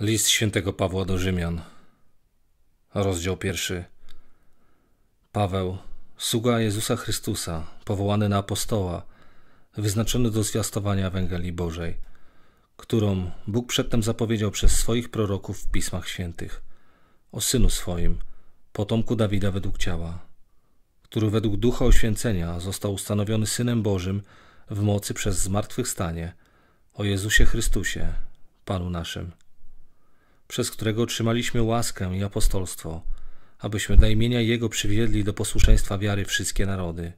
List świętego Pawła do Rzymian, rozdział pierwszy. Paweł, sługa Jezusa Chrystusa, powołany na apostoła, wyznaczony do zwiastowania Ewangelii Bożej, którą Bóg przedtem zapowiedział przez swoich proroków w Pismach Świętych, o synu swoim, potomku Dawida według ciała, który według ducha oświęcenia został ustanowiony synem Bożym w mocy przez zmartwychwstanie, o Jezusie Chrystusie, Panu naszym przez którego otrzymaliśmy łaskę i apostolstwo, abyśmy dla imienia Jego przywiedli do posłuszeństwa wiary wszystkie narody,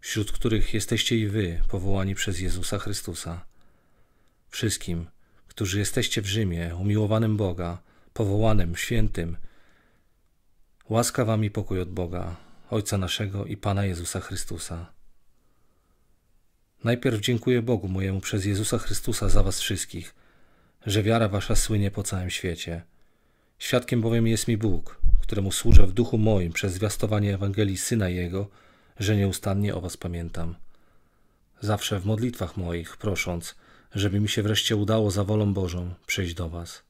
wśród których jesteście i wy, powołani przez Jezusa Chrystusa. Wszystkim, którzy jesteście w Rzymie, umiłowanym Boga, powołanym, świętym, łaska wam i pokój od Boga, Ojca naszego i Pana Jezusa Chrystusa. Najpierw dziękuję Bogu mojemu przez Jezusa Chrystusa za was wszystkich – że wiara wasza słynie po całym świecie. Świadkiem bowiem jest mi Bóg, któremu służę w duchu moim przez zwiastowanie Ewangelii Syna Jego, że nieustannie o was pamiętam. Zawsze w modlitwach moich, prosząc, żeby mi się wreszcie udało za wolą Bożą przyjść do was.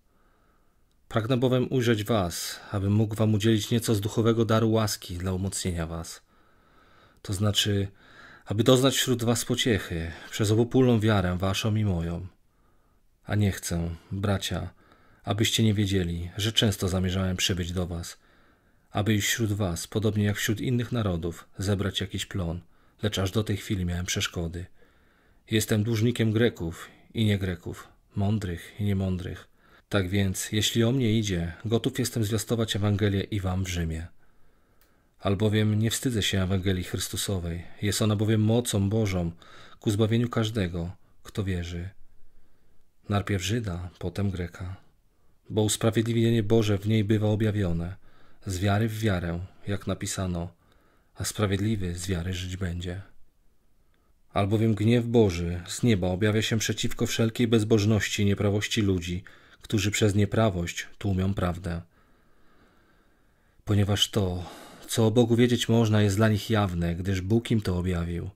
Pragnę bowiem ujrzeć was, abym mógł wam udzielić nieco z duchowego daru łaski dla umocnienia was. To znaczy, aby doznać wśród was pociechy przez obopólną wiarę waszą i moją, a nie chcę, bracia, abyście nie wiedzieli, że często zamierzałem przybyć do was, aby i wśród was, podobnie jak wśród innych narodów, zebrać jakiś plon, lecz aż do tej chwili miałem przeszkody. Jestem dłużnikiem Greków i nie Greków, mądrych i niemądrych. Tak więc, jeśli o mnie idzie, gotów jestem zwiastować Ewangelię i wam w Rzymie. Albowiem nie wstydzę się Ewangelii Chrystusowej, jest ona bowiem mocą Bożą ku zbawieniu każdego, kto wierzy najpierw Żyda, potem Greka, bo usprawiedliwienie Boże w niej bywa objawione, z wiary w wiarę, jak napisano, a sprawiedliwy z wiary żyć będzie. Albowiem gniew Boży z nieba objawia się przeciwko wszelkiej bezbożności i nieprawości ludzi, którzy przez nieprawość tłumią prawdę. Ponieważ to, co o Bogu wiedzieć można, jest dla nich jawne, gdyż Bóg im to objawił.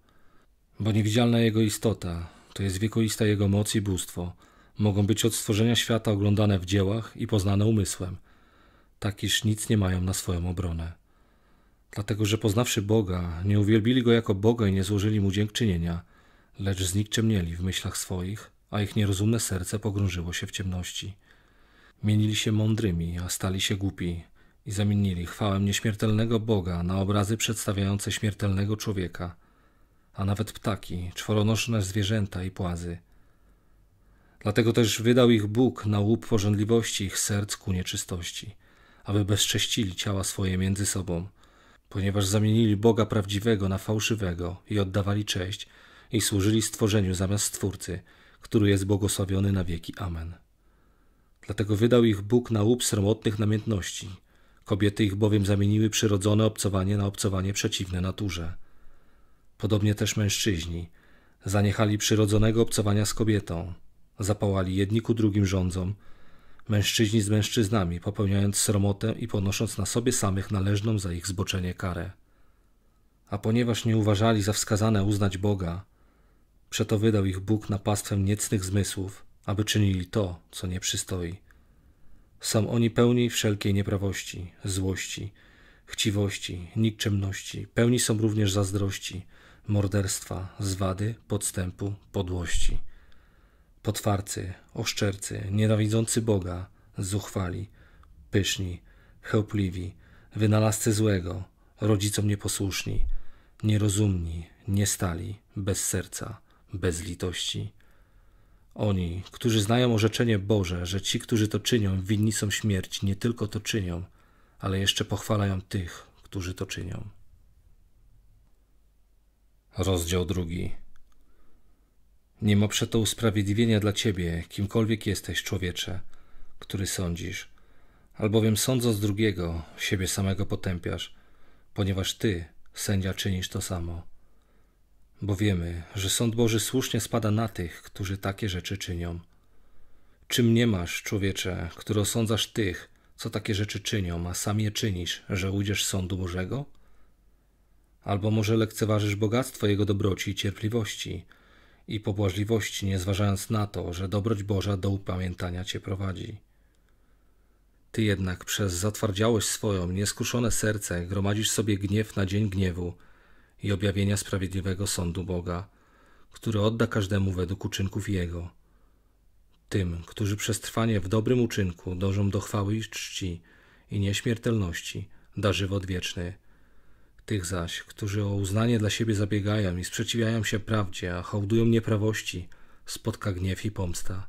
Bo niewidzialna Jego istota to jest wiekoista Jego moc i bóstwo – mogą być od stworzenia świata oglądane w dziełach i poznane umysłem, tak iż nic nie mają na swoją obronę. Dlatego, że poznawszy Boga, nie uwielbili Go jako Boga i nie złożyli Mu dziękczynienia, lecz znikczemnieli w myślach swoich, a ich nierozumne serce pogrążyło się w ciemności. Mienili się mądrymi, a stali się głupi i zamienili chwałę nieśmiertelnego Boga na obrazy przedstawiające śmiertelnego człowieka, a nawet ptaki, czworonożne zwierzęta i płazy – Dlatego też wydał ich Bóg na łup pożądliwości ich serc ku nieczystości, aby bezcześcili ciała swoje między sobą, ponieważ zamienili Boga prawdziwego na fałszywego i oddawali cześć i służyli stworzeniu zamiast Stwórcy, który jest błogosławiony na wieki. Amen. Dlatego wydał ich Bóg na łup sromotnych namiętności. Kobiety ich bowiem zamieniły przyrodzone obcowanie na obcowanie przeciwne naturze. Podobnie też mężczyźni zaniechali przyrodzonego obcowania z kobietą – Zapałali jedni ku drugim rządzą, mężczyźni z mężczyznami, popełniając sromotę i ponosząc na sobie samych należną za ich zboczenie karę. A ponieważ nie uważali za wskazane uznać Boga, przeto wydał ich Bóg na pastwę niecnych zmysłów, aby czynili to, co nie przystoi. Są oni pełni wszelkiej nieprawości, złości, chciwości, nikczemności, pełni są również zazdrości, morderstwa, zwady, podstępu, podłości potwarcy, oszczercy, nienawidzący Boga, zuchwali, pyszni, chełpliwi, wynalazcy złego, rodzicom nieposłuszni, nierozumni, niestali, bez serca, bez litości. Oni, którzy znają orzeczenie Boże, że ci, którzy to czynią, winni są śmierci, nie tylko to czynią, ale jeszcze pochwalają tych, którzy to czynią. Rozdział drugi. Nie ma przeto usprawiedliwienia dla ciebie, kimkolwiek jesteś, człowiecze, który sądzisz, albowiem sądząc drugiego, siebie samego potępiasz, ponieważ ty, sędzia, czynisz to samo. Bo wiemy, że sąd Boży słusznie spada na tych, którzy takie rzeczy czynią. Czym nie masz, człowiecze, który osądzasz tych, co takie rzeczy czynią, a sam je czynisz, że ujdziesz sądu Bożego? Albo może lekceważysz bogactwo Jego dobroci i cierpliwości – i pobłażliwości, nie zważając na to, że dobroć Boża do upamiętania cię prowadzi. Ty jednak przez zatwardziałość swoją, nieskuszone serce gromadzisz sobie gniew na dzień gniewu i objawienia sprawiedliwego sądu Boga, który odda każdemu według uczynków jego. Tym, którzy przez trwanie w dobrym uczynku dążą do chwały i czci i nieśmiertelności, da żywot wieczny. Tych zaś, którzy o uznanie dla siebie zabiegają i sprzeciwiają się prawdzie, a hołdują nieprawości, spotka gniew i pomsta.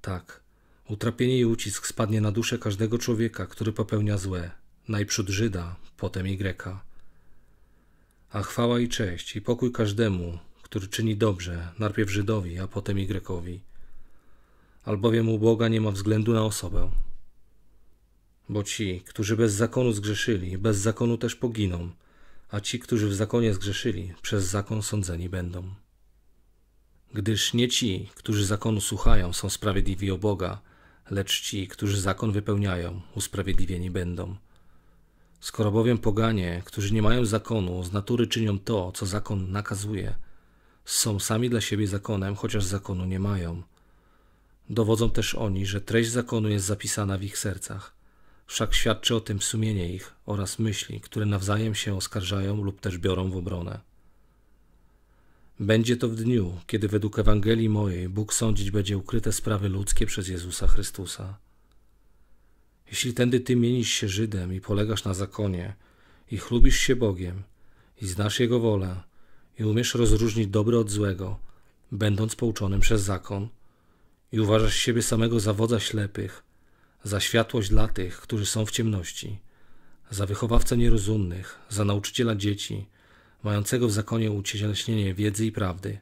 Tak, utrapienie i ucisk spadnie na duszę każdego człowieka, który popełnia złe, najprzód Żyda, potem i Greka. A chwała i cześć i pokój każdemu, który czyni dobrze, najpierw Żydowi, a potem i Grekowi. Albowiem u Boga nie ma względu na osobę. Bo ci, którzy bez zakonu zgrzeszyli, bez zakonu też poginą, a ci, którzy w zakonie zgrzeszyli, przez zakon sądzeni będą. Gdyż nie ci, którzy zakonu słuchają, są sprawiedliwi o Boga, lecz ci, którzy zakon wypełniają, usprawiedliwieni będą. Skoro bowiem poganie, którzy nie mają zakonu, z natury czynią to, co zakon nakazuje, są sami dla siebie zakonem, chociaż zakonu nie mają. Dowodzą też oni, że treść zakonu jest zapisana w ich sercach, wszak świadczy o tym sumienie ich oraz myśli, które nawzajem się oskarżają lub też biorą w obronę. Będzie to w dniu, kiedy według Ewangelii mojej Bóg sądzić będzie ukryte sprawy ludzkie przez Jezusa Chrystusa. Jeśli tędy ty mienisz się Żydem i polegasz na zakonie, i chlubisz się Bogiem, i znasz Jego wolę, i umiesz rozróżnić dobre od złego, będąc pouczonym przez zakon, i uważasz siebie samego za wodza ślepych, za światłość dla tych, którzy są w ciemności, za wychowawcę nierozumnych, za nauczyciela dzieci, mającego w zakonie ucieleśnienie wiedzy i prawdy.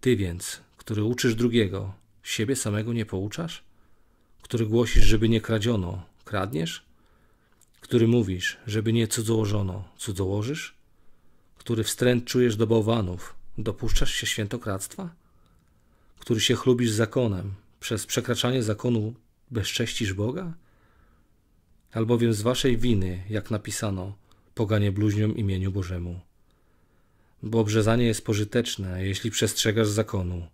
Ty więc, który uczysz drugiego, siebie samego nie pouczasz? Który głosisz, żeby nie kradziono, kradniesz? Który mówisz, żeby nie cudzołożono, cudzołożysz? Który wstręt czujesz do bałwanów, dopuszczasz się świętokradztwa? Który się chlubisz zakonem, przez przekraczanie zakonu bezcześcisz Boga? Albowiem z waszej winy, jak napisano, poganie bluźnią imieniu Bożemu. Bo obrzezanie jest pożyteczne, jeśli przestrzegasz zakonu.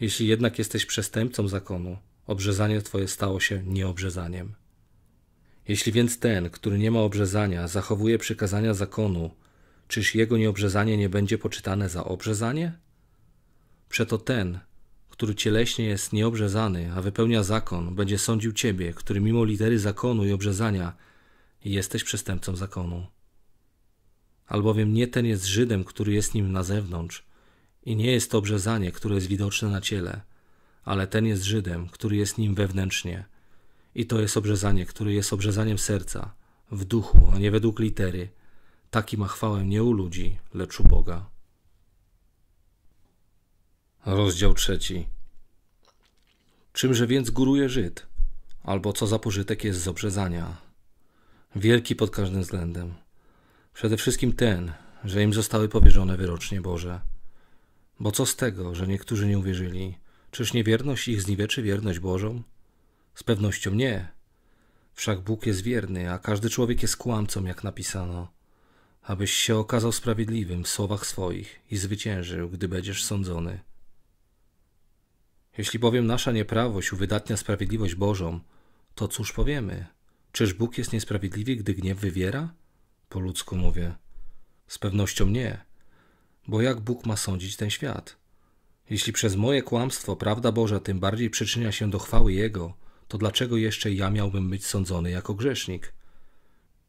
Jeśli jednak jesteś przestępcą zakonu, obrzezanie twoje stało się nieobrzezaniem. Jeśli więc ten, który nie ma obrzezania, zachowuje przykazania zakonu, czyż jego nieobrzezanie nie będzie poczytane za obrzezanie? Przeto ten, który cieleśnie jest nieobrzezany, a wypełnia zakon, będzie sądził ciebie, który mimo litery zakonu i obrzezania jesteś przestępcą zakonu. Albowiem nie ten jest Żydem, który jest nim na zewnątrz, i nie jest to obrzezanie, które jest widoczne na ciele, ale ten jest Żydem, który jest nim wewnętrznie. I to jest obrzezanie, które jest obrzezaniem serca, w duchu, a nie według litery. Taki ma chwałę nie u ludzi, lecz u Boga. Rozdział trzeci. Czymże więc góruje Żyd? Albo co za pożytek jest z obrzezania? Wielki pod każdym względem. Przede wszystkim ten, że im zostały powierzone wyrocznie Boże. Bo co z tego, że niektórzy nie uwierzyli? Czyż niewierność ich zniweczy wierność Bożą? Z pewnością nie. Wszak Bóg jest wierny, a każdy człowiek jest kłamcą, jak napisano. Abyś się okazał sprawiedliwym w słowach swoich i zwyciężył, gdy będziesz sądzony. Jeśli bowiem nasza nieprawość uwydatnia sprawiedliwość Bożą, to cóż powiemy? Czyż Bóg jest niesprawiedliwy, gdy gniew wywiera? Po ludzku mówię. Z pewnością nie. Bo jak Bóg ma sądzić ten świat? Jeśli przez moje kłamstwo prawda Boża tym bardziej przyczynia się do chwały Jego, to dlaczego jeszcze ja miałbym być sądzony jako grzesznik?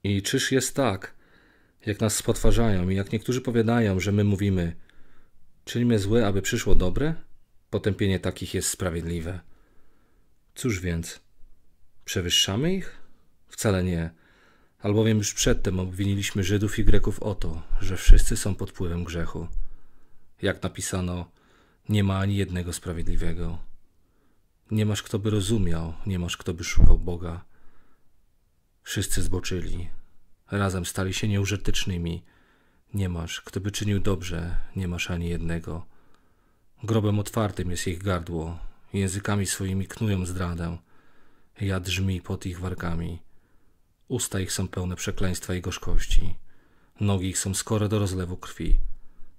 I czyż jest tak, jak nas spotwarzają i jak niektórzy powiadają, że my mówimy, czyńmy złe, aby przyszło dobre? Potępienie takich jest sprawiedliwe. Cóż więc, przewyższamy ich? Wcale nie, albowiem już przedtem obwiniliśmy Żydów i Greków o to, że wszyscy są pod wpływem grzechu. Jak napisano, nie ma ani jednego sprawiedliwego. Nie masz kto by rozumiał, nie masz kto by szukał Boga. Wszyscy zboczyli, razem stali się nieużytecznymi. Nie masz, kto by czynił dobrze, nie masz ani jednego. Grobem otwartym jest ich gardło, językami swoimi knują zdradę. Ja drzmi pod ich wargami. Usta ich są pełne przekleństwa i gorzkości. Nogi ich są skore do rozlewu krwi.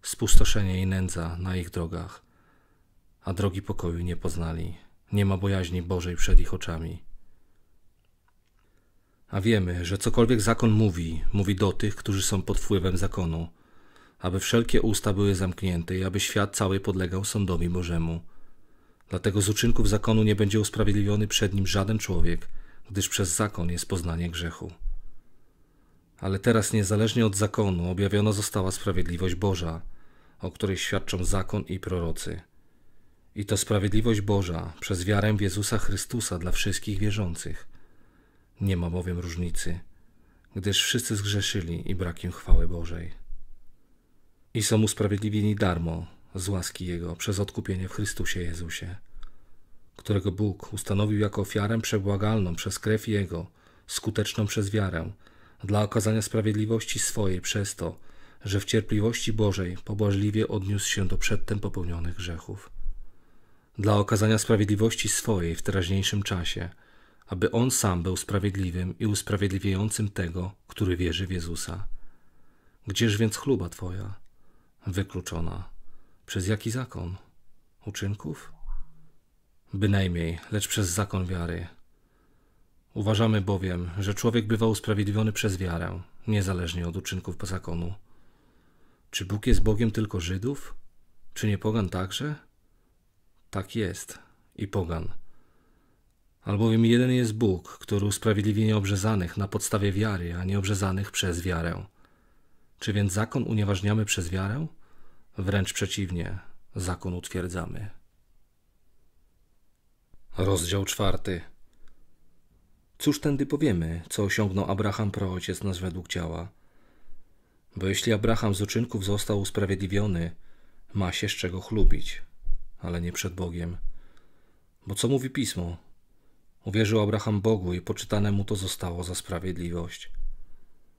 Spustoszenie i nędza na ich drogach. A drogi pokoju nie poznali. Nie ma bojaźni Bożej przed ich oczami. A wiemy, że cokolwiek zakon mówi, mówi do tych, którzy są pod wpływem zakonu – aby wszelkie usta były zamknięte i aby świat cały podlegał sądowi Bożemu. Dlatego z uczynków zakonu nie będzie usprawiedliwiony przed nim żaden człowiek, gdyż przez zakon jest poznanie grzechu. Ale teraz, niezależnie od zakonu, objawiona została sprawiedliwość Boża, o której świadczą zakon i prorocy. I to sprawiedliwość Boża przez wiarę w Jezusa Chrystusa dla wszystkich wierzących. Nie ma bowiem różnicy, gdyż wszyscy zgrzeszyli i brak im chwały Bożej i są usprawiedliwieni darmo z łaski Jego przez odkupienie w Chrystusie Jezusie, którego Bóg ustanowił jako ofiarę przebłagalną przez krew Jego, skuteczną przez wiarę, dla okazania sprawiedliwości swojej przez to, że w cierpliwości Bożej pobłażliwie odniósł się do przedtem popełnionych grzechów. Dla okazania sprawiedliwości swojej w teraźniejszym czasie, aby On sam był sprawiedliwym i usprawiedliwiającym tego, który wierzy w Jezusa. Gdzież więc chluba Twoja? Wykluczona. Przez jaki zakon? Uczynków? Bynajmniej, lecz przez zakon wiary. Uważamy bowiem, że człowiek bywa usprawiedliwiony przez wiarę, niezależnie od uczynków zakonu. Czy Bóg jest Bogiem tylko Żydów? Czy nie pogan także? Tak jest i pogan. Albowiem jeden jest Bóg, który usprawiedliwi nieobrzezanych na podstawie wiary, a nieobrzezanych przez wiarę. Czy więc zakon unieważniamy przez wiarę? Wręcz przeciwnie, zakon utwierdzamy. Rozdział czwarty. Cóż tędy powiemy, co osiągnął Abraham praojciec nas według ciała? Bo jeśli Abraham z uczynków został usprawiedliwiony, ma się z czego chlubić, ale nie przed Bogiem. Bo co mówi Pismo? Uwierzył Abraham Bogu i poczytane mu to zostało za sprawiedliwość.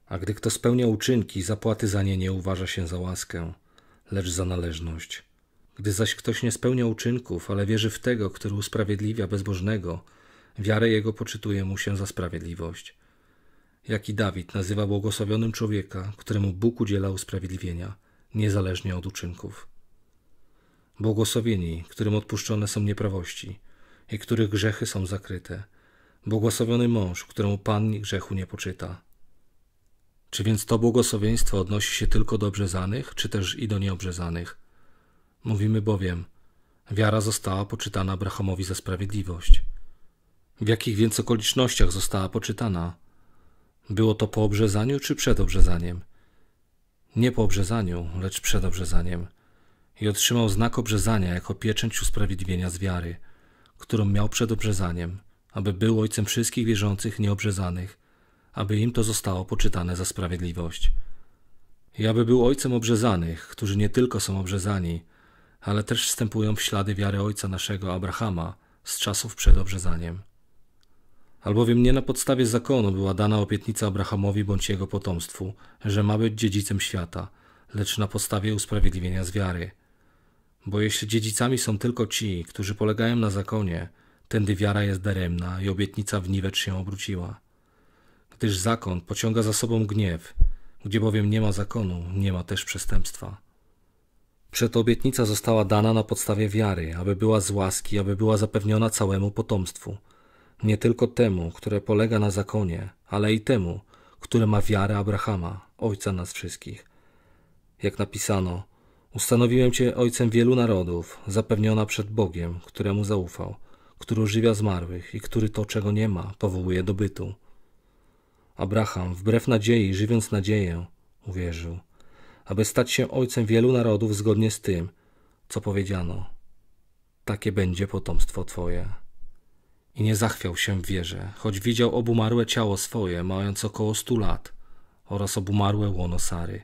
A gdy kto spełnia uczynki, zapłaty za nie nie uważa się za łaskę, lecz za należność. Gdy zaś ktoś nie spełnia uczynków, ale wierzy w tego, który usprawiedliwia bezbożnego, wiarę jego poczytuje mu się za sprawiedliwość. Jak i Dawid nazywa błogosławionym człowieka, któremu Bóg udziela usprawiedliwienia, niezależnie od uczynków. Błogosławieni, którym odpuszczone są nieprawości i których grzechy są zakryte. Błogosławiony mąż, któremu Pan grzechu nie poczyta. Czy więc to błogosławieństwo odnosi się tylko do obrzezanych, czy też i do nieobrzezanych? Mówimy bowiem, wiara została poczytana Abrahamowi za sprawiedliwość. W jakich więc okolicznościach została poczytana? Było to po obrzezaniu czy przed obrzezaniem? Nie po obrzezaniu, lecz przed obrzezaniem. I otrzymał znak obrzezania jako pieczęć usprawiedliwienia z wiary, którą miał przed obrzezaniem, aby był ojcem wszystkich wierzących nieobrzezanych aby im to zostało poczytane za sprawiedliwość. I aby był ojcem obrzezanych, którzy nie tylko są obrzezani, ale też wstępują w ślady wiary ojca naszego Abrahama z czasów przed obrzezaniem. Albowiem nie na podstawie zakonu była dana obietnica Abrahamowi bądź jego potomstwu, że ma być dziedzicem świata, lecz na podstawie usprawiedliwienia z wiary. Bo jeśli dziedzicami są tylko ci, którzy polegają na zakonie, tędy wiara jest daremna i obietnica w niwecz się obróciła gdyż zakon pociąga za sobą gniew, gdzie bowiem nie ma zakonu, nie ma też przestępstwa. Przeto obietnica została dana na podstawie wiary, aby była z łaski, aby była zapewniona całemu potomstwu, nie tylko temu, które polega na zakonie, ale i temu, które ma wiarę Abrahama, ojca nas wszystkich. Jak napisano, ustanowiłem cię ojcem wielu narodów, zapewniona przed Bogiem, któremu zaufał, który ożywia zmarłych i który to, czego nie ma, powołuje do bytu Abraham, wbrew nadziei, żywiąc nadzieję, uwierzył, aby stać się ojcem wielu narodów zgodnie z tym, co powiedziano. Takie będzie potomstwo Twoje. I nie zachwiał się w wierze, choć widział obumarłe ciało swoje, mając około stu lat, oraz obumarłe łono Sary.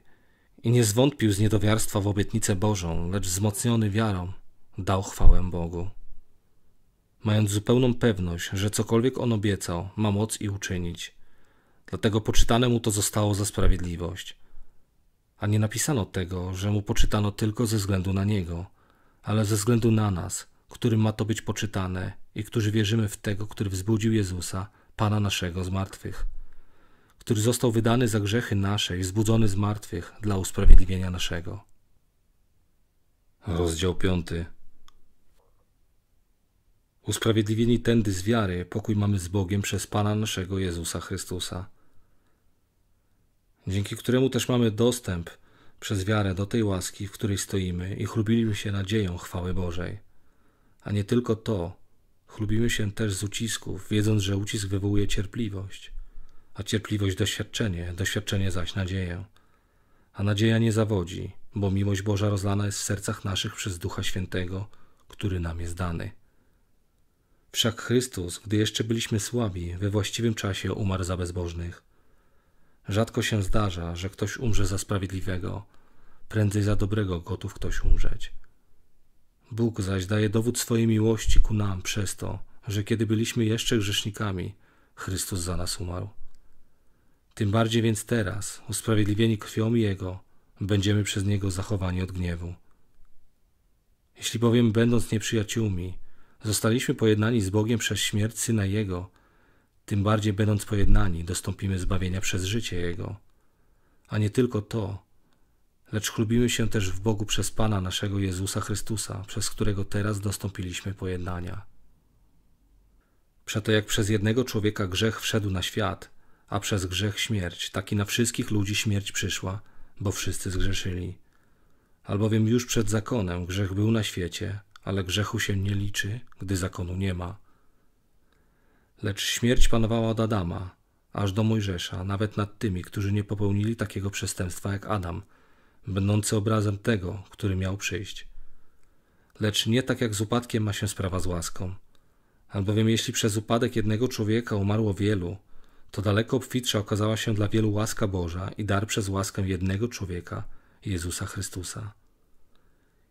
I nie zwątpił z niedowiarstwa w obietnicę Bożą, lecz wzmocniony wiarą dał chwałę Bogu. Mając zupełną pewność, że cokolwiek on obiecał, ma moc i uczynić – Dlatego poczytane mu to zostało za sprawiedliwość. A nie napisano tego, że mu poczytano tylko ze względu na niego, ale ze względu na nas, którym ma to być poczytane i którzy wierzymy w tego, który wzbudził Jezusa, Pana naszego z martwych, który został wydany za grzechy nasze i wzbudzony z martwych dla usprawiedliwienia naszego. Rozdział 5. Usprawiedliwieni tędy z wiary, pokój mamy z Bogiem przez Pana naszego Jezusa Chrystusa dzięki któremu też mamy dostęp przez wiarę do tej łaski, w której stoimy i chlubimy się nadzieją chwały Bożej. A nie tylko to, chlubimy się też z ucisków, wiedząc, że ucisk wywołuje cierpliwość, a cierpliwość doświadczenie, doświadczenie zaś nadzieję. A nadzieja nie zawodzi, bo miłość Boża rozlana jest w sercach naszych przez Ducha Świętego, który nam jest dany. Wszak Chrystus, gdy jeszcze byliśmy słabi, we właściwym czasie umarł za bezbożnych. Rzadko się zdarza, że ktoś umrze za sprawiedliwego, prędzej za dobrego gotów ktoś umrzeć. Bóg zaś daje dowód swojej miłości ku nam przez to, że kiedy byliśmy jeszcze grzesznikami, Chrystus za nas umarł. Tym bardziej więc teraz, usprawiedliwieni krwią Jego, będziemy przez Niego zachowani od gniewu. Jeśli bowiem, będąc nieprzyjaciółmi, zostaliśmy pojednani z Bogiem przez śmierć Syna Jego, tym bardziej będąc pojednani, dostąpimy zbawienia przez życie Jego. A nie tylko to, lecz chlubimy się też w Bogu przez Pana naszego Jezusa Chrystusa, przez którego teraz dostąpiliśmy pojednania. Przeto jak przez jednego człowieka grzech wszedł na świat, a przez grzech śmierć, tak i na wszystkich ludzi śmierć przyszła, bo wszyscy zgrzeszyli. Albowiem już przed zakonem grzech był na świecie, ale grzechu się nie liczy, gdy zakonu nie ma. Lecz śmierć panowała od Adama, aż do Mojżesza, nawet nad tymi, którzy nie popełnili takiego przestępstwa jak Adam, będący obrazem tego, który miał przyjść. Lecz nie tak jak z upadkiem ma się sprawa z łaską. Albowiem jeśli przez upadek jednego człowieka umarło wielu, to daleko obfitsza okazała się dla wielu łaska Boża i dar przez łaskę jednego człowieka, Jezusa Chrystusa.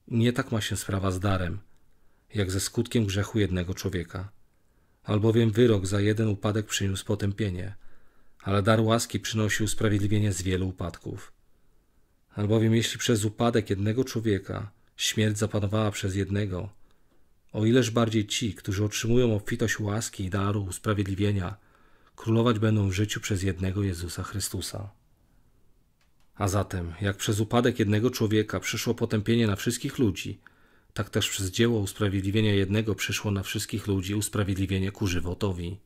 Nie tak ma się sprawa z darem, jak ze skutkiem grzechu jednego człowieka albowiem wyrok za jeden upadek przyniósł potępienie, ale dar łaski przynosi usprawiedliwienie z wielu upadków. Albowiem jeśli przez upadek jednego człowieka śmierć zapanowała przez jednego, o ileż bardziej ci, którzy otrzymują obfitość łaski i daru usprawiedliwienia, królować będą w życiu przez jednego Jezusa Chrystusa. A zatem, jak przez upadek jednego człowieka przyszło potępienie na wszystkich ludzi, tak też przez dzieło usprawiedliwienia jednego przyszło na wszystkich ludzi usprawiedliwienie ku żywotowi.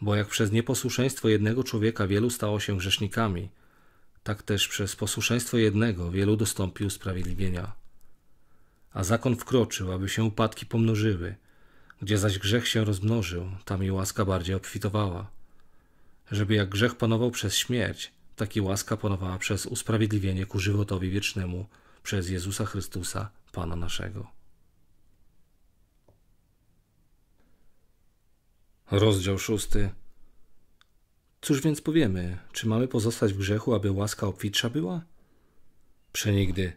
Bo jak przez nieposłuszeństwo jednego człowieka wielu stało się grzesznikami, tak też przez posłuszeństwo jednego wielu dostąpi usprawiedliwienia. A zakon wkroczył, aby się upadki pomnożyły, gdzie zaś grzech się rozmnożył, tam i łaska bardziej obfitowała. Żeby jak grzech panował przez śmierć, tak i łaska panowała przez usprawiedliwienie ku żywotowi wiecznemu przez Jezusa Chrystusa, Pana naszego. Rozdział szósty. Cóż więc powiemy? Czy mamy pozostać w grzechu, aby łaska obfitsza była? Przenigdy.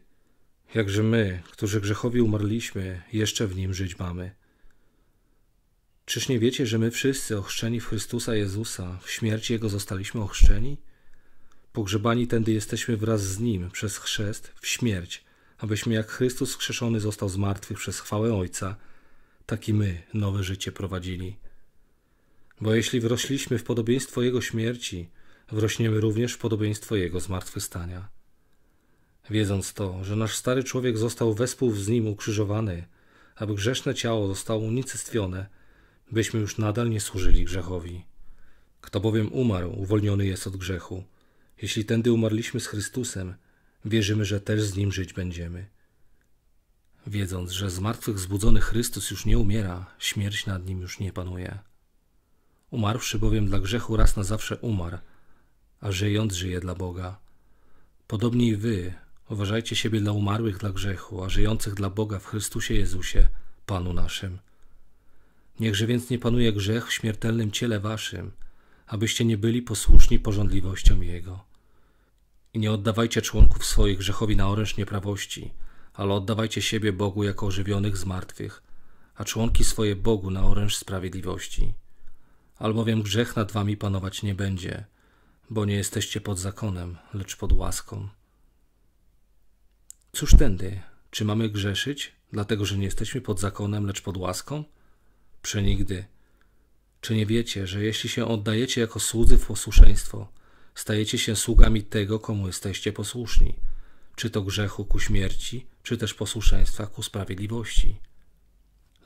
Jakże my, którzy grzechowi umarliśmy, jeszcze w nim żyć mamy. Czyż nie wiecie, że my wszyscy ochrzczeni w Chrystusa Jezusa, w śmierci Jego zostaliśmy ochrzczeni? Pogrzebani tędy jesteśmy wraz z Nim przez chrzest w śmierć, abyśmy jak Chrystus skrzeszony został z martwych przez chwałę Ojca, tak i my nowe życie prowadzili. Bo jeśli wrośliśmy w podobieństwo Jego śmierci, wrośniemy również w podobieństwo Jego zmartwychwstania. Wiedząc to, że nasz stary człowiek został wespół z Nim ukrzyżowany, aby grzeszne ciało zostało unicestwione, byśmy już nadal nie służyli grzechowi. Kto bowiem umarł, uwolniony jest od grzechu. Jeśli tędy umarliśmy z Chrystusem, wierzymy, że też z Nim żyć będziemy. Wiedząc, że zmartwychwzbudzony Chrystus już nie umiera, śmierć nad Nim już nie panuje. Umarłszy bowiem dla grzechu raz na zawsze umarł, a żyjąc żyje dla Boga. Podobnie i wy uważajcie siebie dla umarłych dla grzechu, a żyjących dla Boga w Chrystusie Jezusie, Panu naszym. Niechże więc nie panuje grzech w śmiertelnym ciele waszym, abyście nie byli posłuszni porządliwościom Jego. I nie oddawajcie członków swoich grzechowi na oręż nieprawości, ale oddawajcie siebie Bogu jako ożywionych z martwych, a członki swoje Bogu na oręż sprawiedliwości. Albowiem grzech nad wami panować nie będzie, bo nie jesteście pod zakonem, lecz pod łaską. Cóż tędy, czy mamy grzeszyć, dlatego że nie jesteśmy pod zakonem, lecz pod łaską? Przenigdy. Czy nie wiecie, że jeśli się oddajecie jako słudzy w posłuszeństwo, stajecie się sługami tego, komu jesteście posłuszni, czy to grzechu ku śmierci, czy też posłuszeństwa ku sprawiedliwości.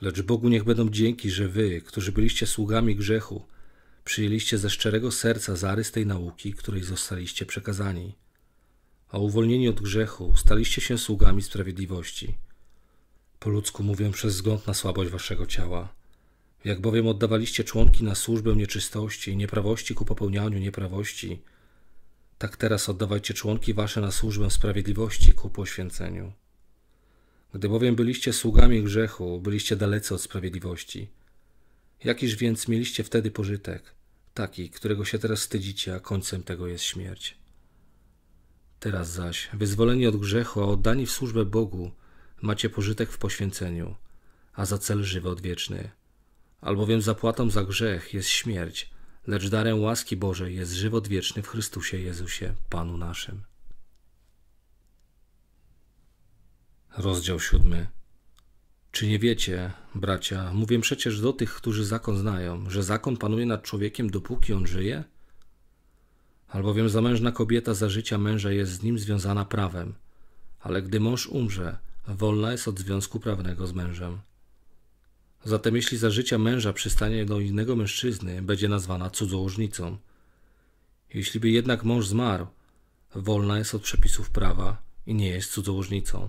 Lecz Bogu niech będą dzięki, że wy, którzy byliście sługami grzechu, przyjęliście ze szczerego serca zarys tej nauki, której zostaliście przekazani, a uwolnieni od grzechu staliście się sługami sprawiedliwości. Po ludzku mówię przez wzgląd na słabość waszego ciała. Jak bowiem oddawaliście członki na służbę nieczystości i nieprawości ku popełnianiu nieprawości, tak teraz oddawajcie członki wasze na służbę sprawiedliwości ku poświęceniu. Gdy bowiem byliście sługami grzechu, byliście dalece od sprawiedliwości. Jakiż więc mieliście wtedy pożytek, taki, którego się teraz wstydzicie, a końcem tego jest śmierć. Teraz zaś, wyzwoleni od grzechu, a oddani w służbę Bogu, macie pożytek w poświęceniu, a za cel żywy odwieczny. Albowiem zapłatą za grzech jest śmierć, lecz darem łaski Bożej jest żywot wieczny w Chrystusie Jezusie, Panu naszym. Rozdział siódmy. Czy nie wiecie, bracia, mówię przecież do tych, którzy zakon znają, że zakon panuje nad człowiekiem, dopóki on żyje? Albowiem zamężna kobieta za życia męża jest z nim związana prawem, ale gdy mąż umrze, wolna jest od związku prawnego z mężem. Zatem jeśli za życia męża przystanie do innego mężczyzny, będzie nazwana cudzołożnicą. Jeśli by jednak mąż zmarł, wolna jest od przepisów prawa i nie jest cudzołożnicą.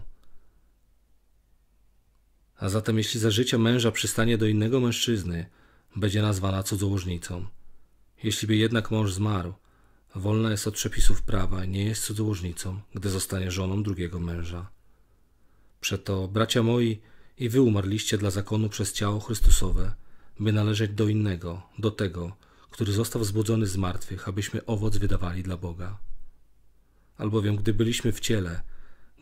A zatem jeśli za życia męża przystanie do innego mężczyzny, będzie nazwana cudzołożnicą. Jeśli by jednak mąż zmarł, wolna jest od przepisów prawa i nie jest cudzołożnicą, gdy zostanie żoną drugiego męża. Przeto, bracia moi, i wy umarliście dla zakonu przez ciało Chrystusowe, by należeć do innego, do tego, który został wzbudzony z martwych, abyśmy owoc wydawali dla Boga. Albowiem, gdy byliśmy w ciele,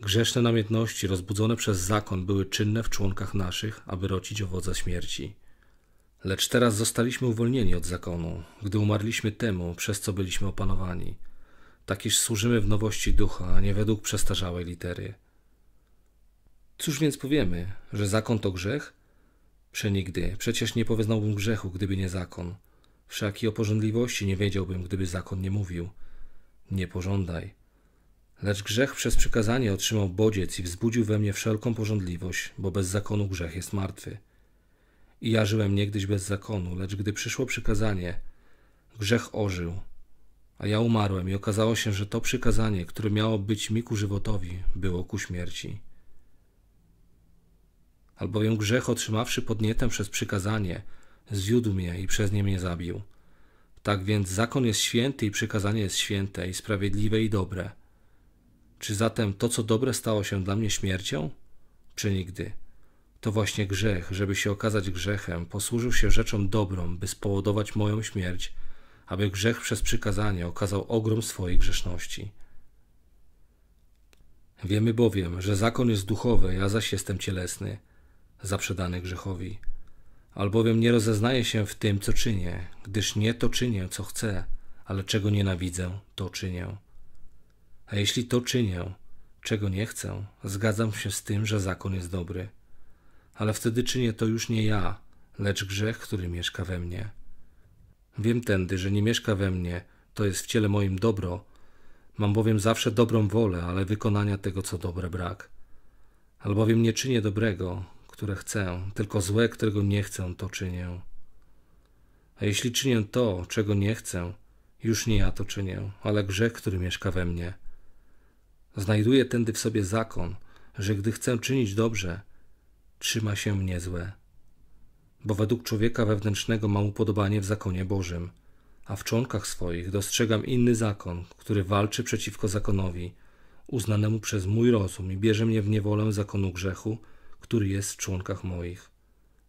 grzeszne namiętności rozbudzone przez zakon były czynne w członkach naszych, aby rocić owoca śmierci. Lecz teraz zostaliśmy uwolnieni od zakonu, gdy umarliśmy temu, przez co byliśmy opanowani. Takiż służymy w nowości ducha, a nie według przestarzałej litery. Cóż więc powiemy, że zakon to grzech? Przenigdy, przecież nie powiedziałbym grzechu, gdyby nie zakon. Wszak i o pożądliwości nie wiedziałbym, gdyby zakon nie mówił. Nie pożądaj. Lecz grzech przez przykazanie otrzymał bodziec i wzbudził we mnie wszelką pożądliwość, bo bez zakonu grzech jest martwy. I ja żyłem niegdyś bez zakonu, lecz gdy przyszło przykazanie, grzech ożył. A ja umarłem i okazało się, że to przykazanie, które miało być mi ku żywotowi, było ku śmierci albowiem grzech otrzymawszy podnietem przez przykazanie, zwiódł mnie i przez nie mnie zabił. Tak więc zakon jest święty i przykazanie jest święte i sprawiedliwe i dobre. Czy zatem to, co dobre, stało się dla mnie śmiercią? Czy nigdy? To właśnie grzech, żeby się okazać grzechem, posłużył się rzeczą dobrą, by spowodować moją śmierć, aby grzech przez przykazanie okazał ogrom swojej grzeszności. Wiemy bowiem, że zakon jest duchowy, ja zaś jestem cielesny – zaprzedany grzechowi, albowiem nie rozeznaję się w tym, co czynię, gdyż nie to czynię, co chcę, ale czego nienawidzę, to czynię. A jeśli to czynię, czego nie chcę, zgadzam się z tym, że zakon jest dobry. Ale wtedy czynię to już nie ja, lecz grzech, który mieszka we mnie. Wiem tędy, że nie mieszka we mnie, to jest w ciele moim dobro. Mam bowiem zawsze dobrą wolę, ale wykonania tego, co dobre, brak. Albowiem nie czynię dobrego, które chcę, tylko złe, którego nie chcę, to czynię. A jeśli czynię to, czego nie chcę, już nie ja to czynię, ale grzech, który mieszka we mnie. Znajduję tędy w sobie zakon, że gdy chcę czynić dobrze, trzyma się mnie złe. Bo według człowieka wewnętrznego mam upodobanie w zakonie Bożym, a w członkach swoich dostrzegam inny zakon, który walczy przeciwko zakonowi, uznanemu przez mój rozum i bierze mnie w niewolę zakonu grzechu, który jest w członkach moich.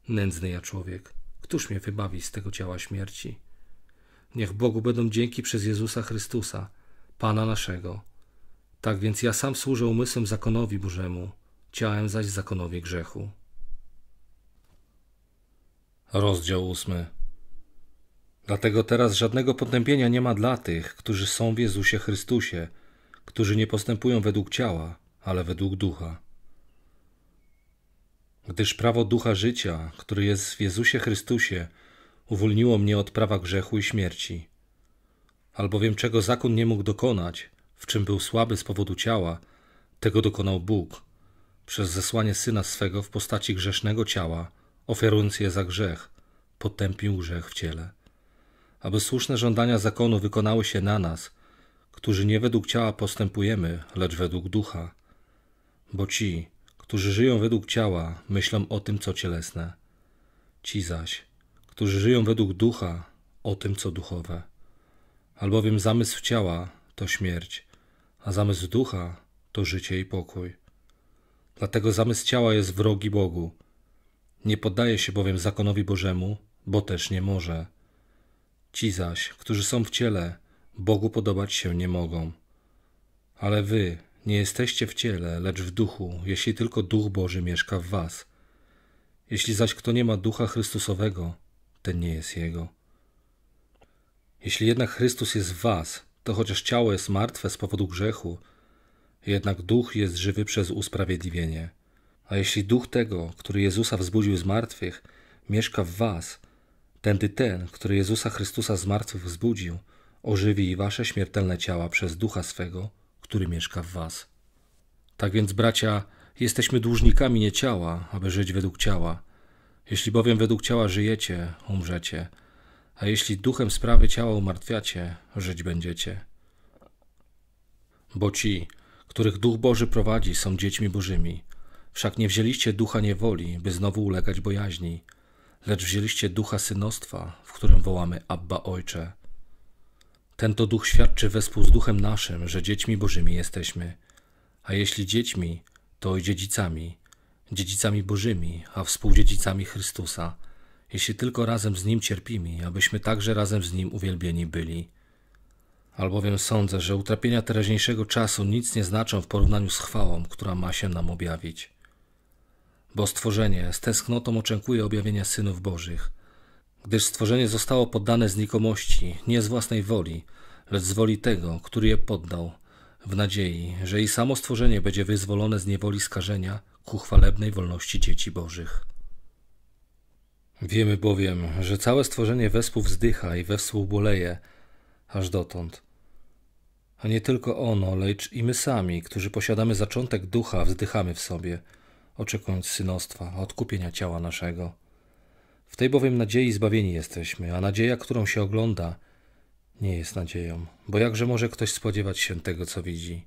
Nędzny ja człowiek, któż mnie wybawi z tego ciała śmierci? Niech Bogu będą dzięki przez Jezusa Chrystusa, Pana naszego. Tak więc ja sam służę umysłem zakonowi Bożemu, ciałem zaś zakonowi grzechu. Rozdział ósmy. Dlatego teraz żadnego potępienia nie ma dla tych, którzy są w Jezusie Chrystusie, którzy nie postępują według ciała, ale według ducha gdyż prawo ducha życia, który jest w Jezusie Chrystusie, uwolniło mnie od prawa grzechu i śmierci. Albowiem czego zakon nie mógł dokonać, w czym był słaby z powodu ciała, tego dokonał Bóg, przez zesłanie Syna swego w postaci grzesznego ciała, ofiarując je za grzech, potępił grzech w ciele. Aby słuszne żądania zakonu wykonały się na nas, którzy nie według ciała postępujemy, lecz według ducha. Bo ci, którzy żyją według ciała, myślą o tym, co cielesne. Ci zaś, którzy żyją według ducha, o tym, co duchowe. Albowiem zamysł ciała to śmierć, a zamysł ducha to życie i pokój. Dlatego zamysł ciała jest wrogi Bogu. Nie poddaje się bowiem zakonowi Bożemu, bo też nie może. Ci zaś, którzy są w ciele, Bogu podobać się nie mogą. Ale wy, nie jesteście w ciele, lecz w duchu, jeśli tylko duch Boży mieszka w was. Jeśli zaś kto nie ma ducha Chrystusowego, ten nie jest jego. Jeśli jednak Chrystus jest w was, to chociaż ciało jest martwe z powodu grzechu, jednak duch jest żywy przez usprawiedliwienie. A jeśli duch tego, który Jezusa wzbudził z martwych, mieszka w was, tędy ten, który Jezusa Chrystusa z martwych wzbudził, ożywi i wasze śmiertelne ciała przez ducha swego, który mieszka w Was. Tak więc, bracia, jesteśmy dłużnikami nie ciała, aby żyć według ciała. Jeśli bowiem według ciała żyjecie, umrzecie, a jeśli duchem sprawy ciała umartwiacie, żyć będziecie. Bo ci, których Duch Boży prowadzi, są dziećmi Bożymi. Wszak nie wzięliście ducha niewoli, by znowu ulegać bojaźni, lecz wzięliście ducha synostwa, w którym wołamy Abba Ojcze – ten to duch świadczy wespół z duchem naszym, że dziećmi Bożymi jesteśmy. A jeśli dziećmi, to i dziedzicami, dziedzicami Bożymi, a współdziedzicami Chrystusa, jeśli tylko razem z Nim cierpimy, abyśmy także razem z Nim uwielbieni byli. Albowiem sądzę, że utrapienia teraźniejszego czasu nic nie znaczą w porównaniu z chwałą, która ma się nam objawić. Bo stworzenie z tęsknotą oczekuje objawienia synów Bożych – gdyż stworzenie zostało poddane znikomości, nie z własnej woli, lecz z woli tego, który je poddał, w nadziei, że i samo stworzenie będzie wyzwolone z niewoli skażenia ku chwalebnej wolności dzieci Bożych. Wiemy bowiem, że całe stworzenie wespół wzdycha i wespół boleje, aż dotąd. A nie tylko ono, lecz i my sami, którzy posiadamy zaczątek ducha, wzdychamy w sobie, oczekując synostwa, odkupienia ciała naszego. W tej bowiem nadziei zbawieni jesteśmy, a nadzieja, którą się ogląda, nie jest nadzieją, bo jakże może ktoś spodziewać się tego, co widzi?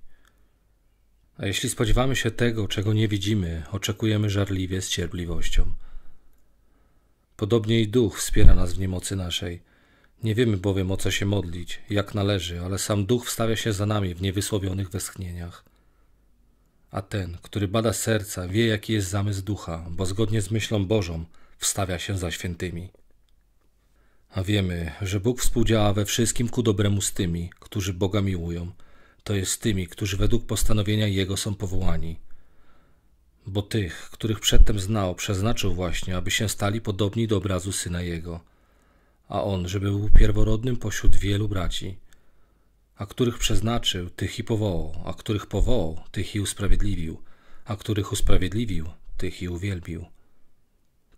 A jeśli spodziewamy się tego, czego nie widzimy, oczekujemy żarliwie z cierpliwością. Podobnie i Duch wspiera nas w niemocy naszej. Nie wiemy bowiem o co się modlić, jak należy, ale sam Duch wstawia się za nami w niewysłowionych westchnieniach. A ten, który bada serca, wie jaki jest zamysł Ducha, bo zgodnie z myślą Bożą – wstawia się za świętymi. A wiemy, że Bóg współdziała we wszystkim ku dobremu z tymi, którzy Boga miłują, to jest z tymi, którzy według postanowienia Jego są powołani. Bo tych, których przedtem znał, przeznaczył właśnie, aby się stali podobni do obrazu Syna Jego, a On, żeby był pierworodnym pośród wielu braci. A których przeznaczył, tych i powołał, a których powołał, tych i usprawiedliwił, a których usprawiedliwił, tych i uwielbił.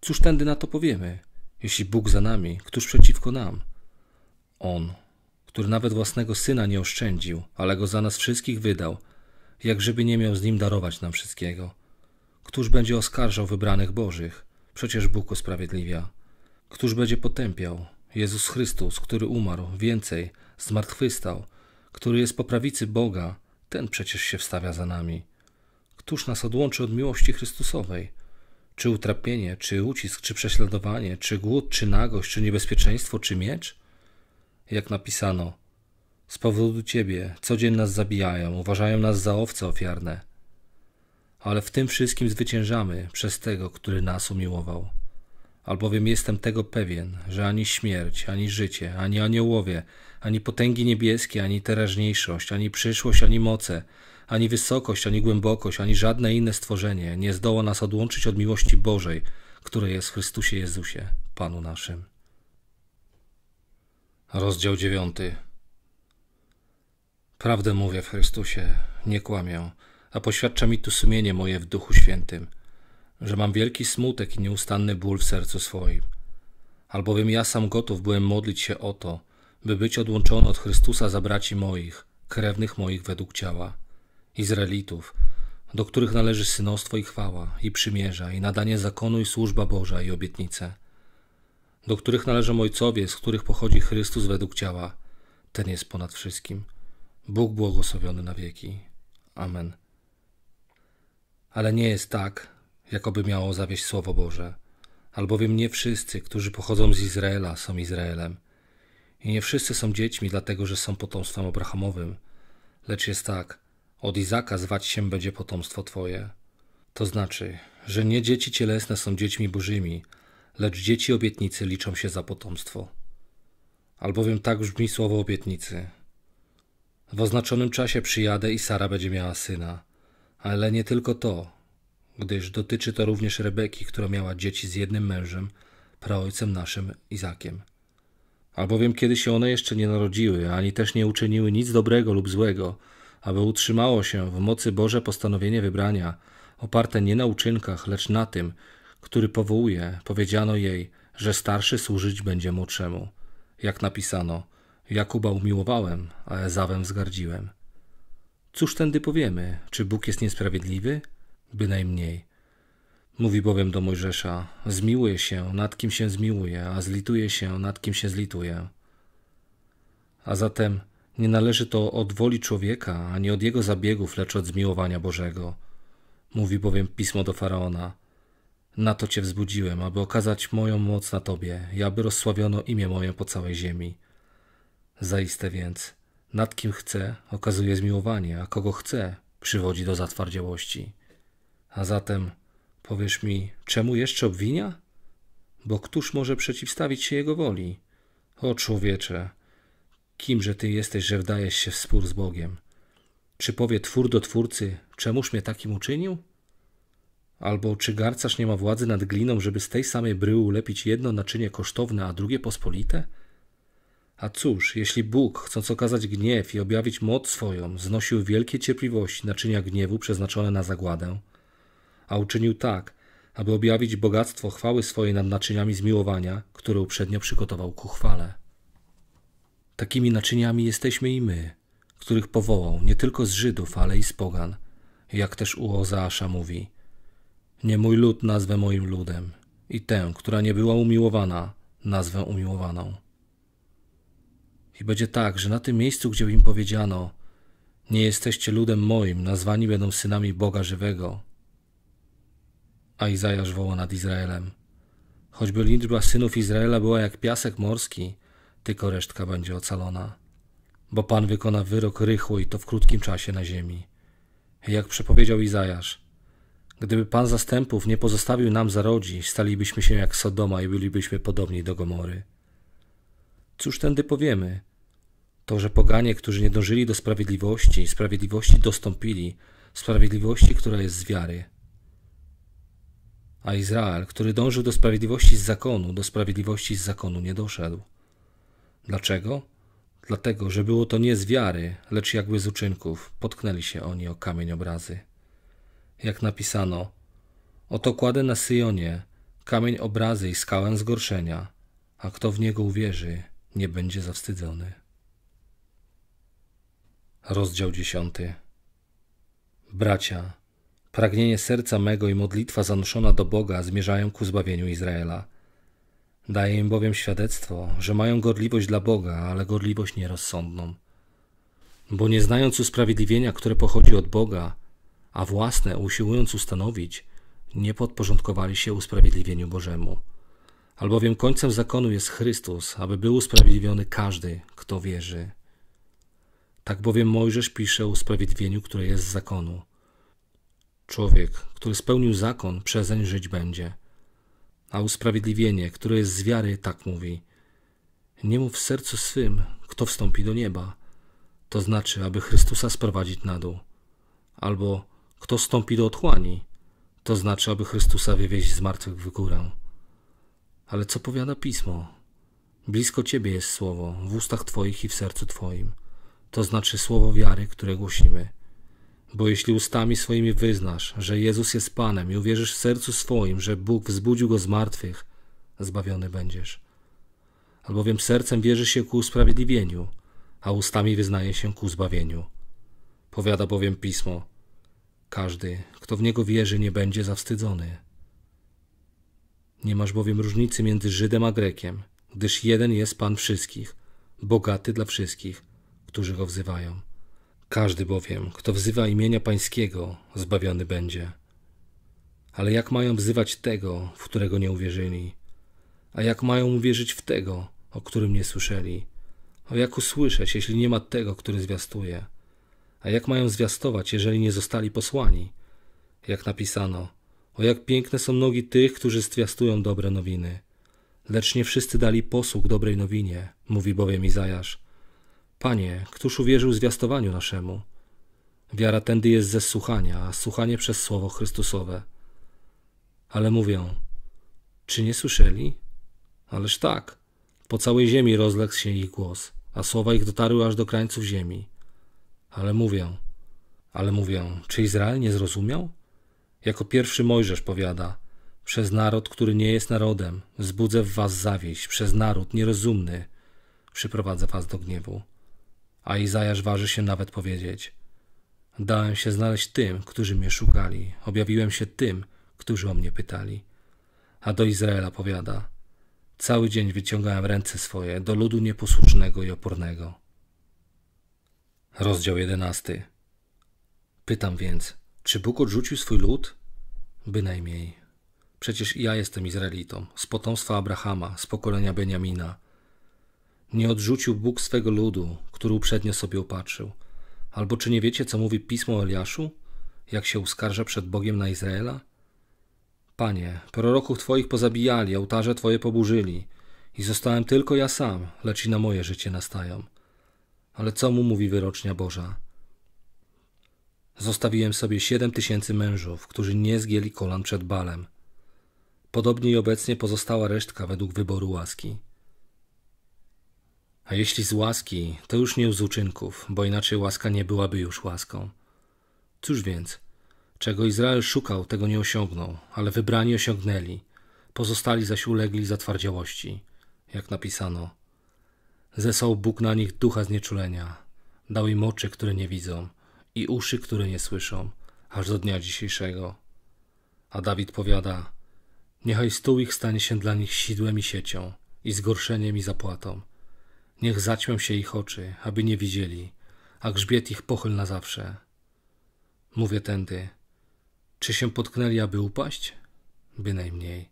Cóż tędy na to powiemy? Jeśli Bóg za nami, któż przeciwko nam? On, który nawet własnego syna nie oszczędził, ale go za nas wszystkich wydał, jakżeby nie miał z nim darować nam wszystkiego. Któż będzie oskarżał wybranych Bożych? Przecież Bóg usprawiedliwia. Któż będzie potępiał? Jezus Chrystus, który umarł, więcej, zmartwychwstał, który jest po prawicy Boga, ten przecież się wstawia za nami. Któż nas odłączy od miłości Chrystusowej? czy utrapienie, czy ucisk, czy prześladowanie, czy głód, czy nagość, czy niebezpieczeństwo, czy miecz? Jak napisano, z powodu ciebie codziennie nas zabijają, uważają nas za owce ofiarne. Ale w tym wszystkim zwyciężamy przez tego, który nas umiłował. Albowiem jestem tego pewien, że ani śmierć, ani życie, ani aniołowie, ani potęgi niebieskie, ani teraźniejszość, ani przyszłość, ani moce, ani wysokość, ani głębokość, ani żadne inne stworzenie nie zdoła nas odłączyć od miłości Bożej, której jest w Chrystusie Jezusie, Panu naszym. Rozdział 9. Prawdę mówię w Chrystusie, nie kłamię, a poświadcza mi tu sumienie moje w Duchu Świętym, że mam wielki smutek i nieustanny ból w sercu swoim. Albowiem ja sam gotów byłem modlić się o to, by być odłączony od Chrystusa za braci moich, krewnych moich według ciała. Izraelitów, do których należy synostwo i chwała, i przymierza, i nadanie zakonu i służba Boża i obietnice, do których należą ojcowie, z których pochodzi Chrystus według ciała, ten jest ponad wszystkim. Bóg błogosławiony na wieki. Amen. Ale nie jest tak, jakoby miało zawieść Słowo Boże, albowiem nie wszyscy, którzy pochodzą z Izraela, są Izraelem. I nie wszyscy są dziećmi, dlatego że są potomstwem Abrahamowym, lecz jest tak, od Izaka zwać się będzie potomstwo Twoje. To znaczy, że nie dzieci cielesne są dziećmi bożymi, lecz dzieci obietnicy liczą się za potomstwo. Albowiem tak brzmi słowo obietnicy. W oznaczonym czasie przyjadę i Sara będzie miała syna. Ale nie tylko to, gdyż dotyczy to również Rebeki, która miała dzieci z jednym mężem, praojcem naszym Izakiem. Albowiem kiedy się one jeszcze nie narodziły, ani też nie uczyniły nic dobrego lub złego, aby utrzymało się w mocy Boże postanowienie wybrania, oparte nie na uczynkach, lecz na tym, który powołuje, powiedziano jej, że starszy służyć będzie młodszemu. Jak napisano, Jakuba umiłowałem, a Ezawem wzgardziłem. Cóż tędy powiemy? Czy Bóg jest niesprawiedliwy? Bynajmniej. Mówi bowiem do Mojżesza: Zmiłuje się, nad kim się zmiłuje, a zlituje się, nad kim się zlituje. A zatem nie należy to od woli człowieka, ani od jego zabiegów, lecz od zmiłowania Bożego. Mówi bowiem pismo do faraona: Na to cię wzbudziłem, aby okazać moją moc na tobie i aby rozsławiono imię moje po całej ziemi. Zaiste więc, nad kim chce, okazuje zmiłowanie, a kogo chce, przywodzi do zatwardziałości. A zatem, powiesz mi, czemu jeszcze obwinia? Bo któż może przeciwstawić się jego woli? O człowiecze, Kimże ty jesteś, że wdajesz się w spór z Bogiem? Czy powie twór do twórcy, czemuż mnie takim uczynił? Albo czy garcarz nie ma władzy nad gliną, żeby z tej samej bryły ulepić jedno naczynie kosztowne, a drugie pospolite? A cóż, jeśli Bóg, chcąc okazać gniew i objawić moc swoją, znosił wielkie cierpliwości naczynia gniewu przeznaczone na zagładę, a uczynił tak, aby objawić bogactwo chwały swojej nad naczyniami zmiłowania, które uprzednio przygotował ku chwale. Takimi naczyniami jesteśmy i my, których powołał nie tylko z Żydów, ale i z Pogan, jak też u Ozaasza mówi: Nie mój lud nazwę moim ludem, i tę, która nie była umiłowana, nazwę umiłowaną. I będzie tak, że na tym miejscu, gdzie im powiedziano: Nie jesteście ludem moim, nazwani będą synami Boga żywego. A Izajasz woła nad Izraelem: Choćby liczba synów Izraela była jak piasek morski, tylko resztka będzie ocalona. Bo Pan wykona wyrok rychło i to w krótkim czasie na ziemi. Jak przepowiedział Izajasz, gdyby Pan zastępów nie pozostawił nam zarodzi, stalibyśmy się jak Sodoma i bylibyśmy podobni do Gomory. Cóż tędy powiemy? To, że poganie, którzy nie dążyli do sprawiedliwości, sprawiedliwości dostąpili, sprawiedliwości, która jest z wiary. A Izrael, który dążył do sprawiedliwości z zakonu, do sprawiedliwości z zakonu nie doszedł. Dlaczego? Dlatego, że było to nie z wiary, lecz jakby z uczynków, potknęli się oni o kamień obrazy. Jak napisano, oto kładę na Syjonie kamień obrazy i skałę zgorszenia, a kto w niego uwierzy, nie będzie zawstydzony. Rozdział dziesiąty. Bracia, pragnienie serca mego i modlitwa zanoszona do Boga zmierzają ku zbawieniu Izraela. Daje im bowiem świadectwo, że mają gorliwość dla Boga, ale gorliwość nierozsądną. Bo nie znając usprawiedliwienia, które pochodzi od Boga, a własne usiłując ustanowić, nie podporządkowali się usprawiedliwieniu Bożemu. Albowiem końcem zakonu jest Chrystus, aby był usprawiedliwiony każdy, kto wierzy. Tak bowiem Mojżesz pisze o usprawiedliwieniu, które jest z zakonu. Człowiek, który spełnił zakon, przezeń żyć będzie – a usprawiedliwienie, które jest z wiary, tak mówi. Nie mów w sercu swym, kto wstąpi do nieba, to znaczy, aby Chrystusa sprowadzić na dół, albo kto wstąpi do otchłani, to znaczy, aby Chrystusa wywieźć z martwych w górę. Ale co powiada Pismo? Blisko Ciebie jest Słowo, w ustach Twoich i w sercu Twoim, to znaczy Słowo wiary, które głosimy – bo jeśli ustami swoimi wyznasz, że Jezus jest Panem i uwierzysz w sercu swoim, że Bóg wzbudził go z martwych, zbawiony będziesz. Albowiem sercem wierzy się ku usprawiedliwieniu, a ustami wyznaje się ku zbawieniu. Powiada bowiem pismo: Każdy, kto w niego wierzy, nie będzie zawstydzony. Nie masz bowiem różnicy między Żydem a Grekiem, gdyż jeden jest Pan wszystkich, bogaty dla wszystkich, którzy go wzywają. Każdy bowiem, kto wzywa imienia Pańskiego, zbawiony będzie. Ale jak mają wzywać tego, w którego nie uwierzyli? A jak mają uwierzyć w tego, o którym nie słyszeli? A jak usłyszeć, jeśli nie ma tego, który zwiastuje? A jak mają zwiastować, jeżeli nie zostali posłani? Jak napisano, o jak piękne są nogi tych, którzy zwiastują dobre nowiny. Lecz nie wszyscy dali posług dobrej nowinie, mówi bowiem Izajasz. Panie, któż uwierzył zwiastowaniu naszemu? Wiara tędy jest ze słuchania, a słuchanie przez słowo Chrystusowe. Ale mówią, czy nie słyszeli? Ależ tak, po całej ziemi rozległ się ich głos, a słowa ich dotarły aż do krańców ziemi. Ale mówią, ale mówią, czy Izrael nie zrozumiał? Jako pierwszy Mojżesz powiada, przez naród, który nie jest narodem, zbudzę w was zawieść, przez naród nierozumny, przyprowadzę was do gniewu a Izajasz waży się nawet powiedzieć. Dałem się znaleźć tym, którzy mnie szukali, objawiłem się tym, którzy o mnie pytali. A do Izraela powiada: Cały dzień wyciągałem ręce swoje do ludu nieposłusznego i opornego. Rozdział jedenasty. Pytam więc, czy Bóg odrzucił swój lud? Bynajmniej. Przecież ja jestem Izraelitą, z potomstwa Abrahama, z pokolenia Beniamina nie odrzucił Bóg swego ludu, który uprzednio sobie opatrzył. Albo czy nie wiecie, co mówi pismo o Eliaszu? Jak się uskarża przed Bogiem na Izraela? Panie, proroków Twoich pozabijali, ołtarze Twoje poburzyli i zostałem tylko ja sam, lecz i na moje życie nastają. Ale co mu mówi wyrocznia Boża? Zostawiłem sobie siedem tysięcy mężów, którzy nie zgięli kolan przed Balem. Podobnie i obecnie pozostała resztka według wyboru łaski. A jeśli z łaski, to już nie z uczynków, bo inaczej łaska nie byłaby już łaską. Cóż więc? Czego Izrael szukał, tego nie osiągnął, ale wybrani osiągnęli, pozostali zaś ulegli zatwardziałości. Jak napisano, zesłał Bóg na nich ducha znieczulenia, dał im oczy, które nie widzą i uszy, które nie słyszą, aż do dnia dzisiejszego. A Dawid powiada, niechaj stół ich stanie się dla nich sidłem i siecią i zgorszeniem i zapłatą Niech zaćmią się ich oczy, aby nie widzieli, a grzbiet ich pochyl na zawsze. Mówię tędy. Czy się potknęli, aby upaść? Bynajmniej.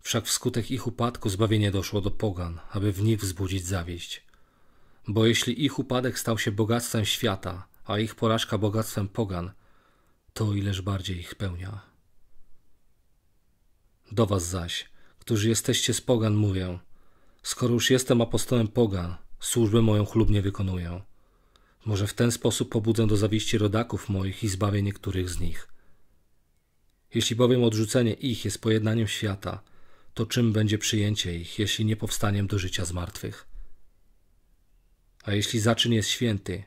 Wszak wskutek ich upadku zbawienie doszło do pogan, aby w nich wzbudzić zawieść. Bo jeśli ich upadek stał się bogactwem świata, a ich porażka bogactwem pogan, to ileż bardziej ich pełnia. Do was zaś, którzy jesteście z pogan, mówię, Skoro już jestem apostołem pogan, służbę moją chlubnie wykonuję. Może w ten sposób pobudzę do zawiści rodaków moich i zbawię niektórych z nich. Jeśli bowiem odrzucenie ich jest pojednaniem świata, to czym będzie przyjęcie ich, jeśli nie powstaniem do życia z martwych? A jeśli zaczyn jest święty,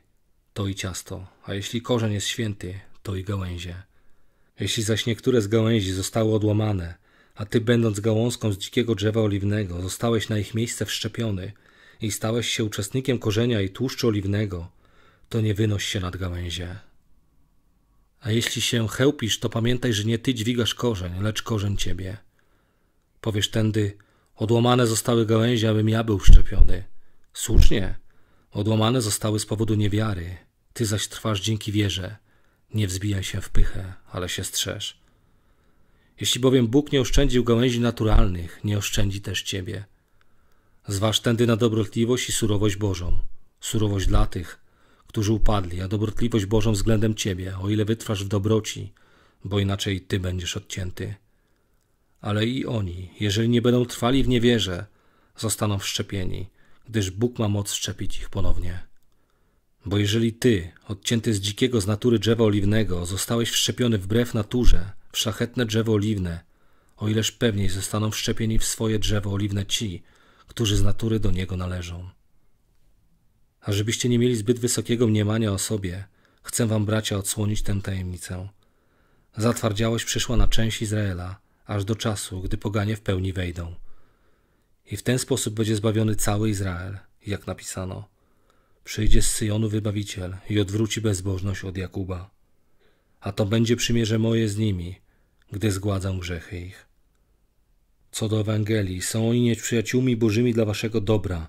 to i ciasto, a jeśli korzeń jest święty, to i gałęzie. Jeśli zaś niektóre z gałęzi zostały odłamane, a ty, będąc gałązką z dzikiego drzewa oliwnego, zostałeś na ich miejsce wszczepiony i stałeś się uczestnikiem korzenia i tłuszczu oliwnego, to nie wynoś się nad gałęzie. A jeśli się chełpisz, to pamiętaj, że nie ty dźwigasz korzeń, lecz korzeń ciebie. Powiesz tędy, odłamane zostały gałęzie, abym ja był wszczepiony. Słusznie, odłamane zostały z powodu niewiary, ty zaś trwasz dzięki wierze. Nie wzbijaj się w pychę, ale się strzeż jeśli bowiem Bóg nie oszczędził gałęzi naturalnych, nie oszczędzi też ciebie. Zważ tędy na dobrotliwość i surowość Bożą. Surowość dla tych, którzy upadli, a dobrotliwość Bożą względem ciebie, o ile wytrwasz w dobroci, bo inaczej ty będziesz odcięty. Ale i oni, jeżeli nie będą trwali w niewierze, zostaną wszczepieni, gdyż Bóg ma moc szczepić ich ponownie. Bo jeżeli ty, odcięty z dzikiego z natury drzewa oliwnego, zostałeś wszczepiony wbrew naturze, w szlachetne drzewo oliwne, o ileż pewniej zostaną wszczepieni w swoje drzewo oliwne ci, którzy z natury do niego należą. A żebyście nie mieli zbyt wysokiego mniemania o sobie, chcę wam, bracia, odsłonić tę tajemnicę. Zatwardziałość przyszła na część Izraela, aż do czasu, gdy poganie w pełni wejdą. I w ten sposób będzie zbawiony cały Izrael, jak napisano. Przyjdzie z Syjonu wybawiciel i odwróci bezbożność od Jakuba a to będzie przymierze moje z nimi, gdy zgładzę grzechy ich. Co do Ewangelii, są oni nieprzyjaciółmi Bożymi dla waszego dobra,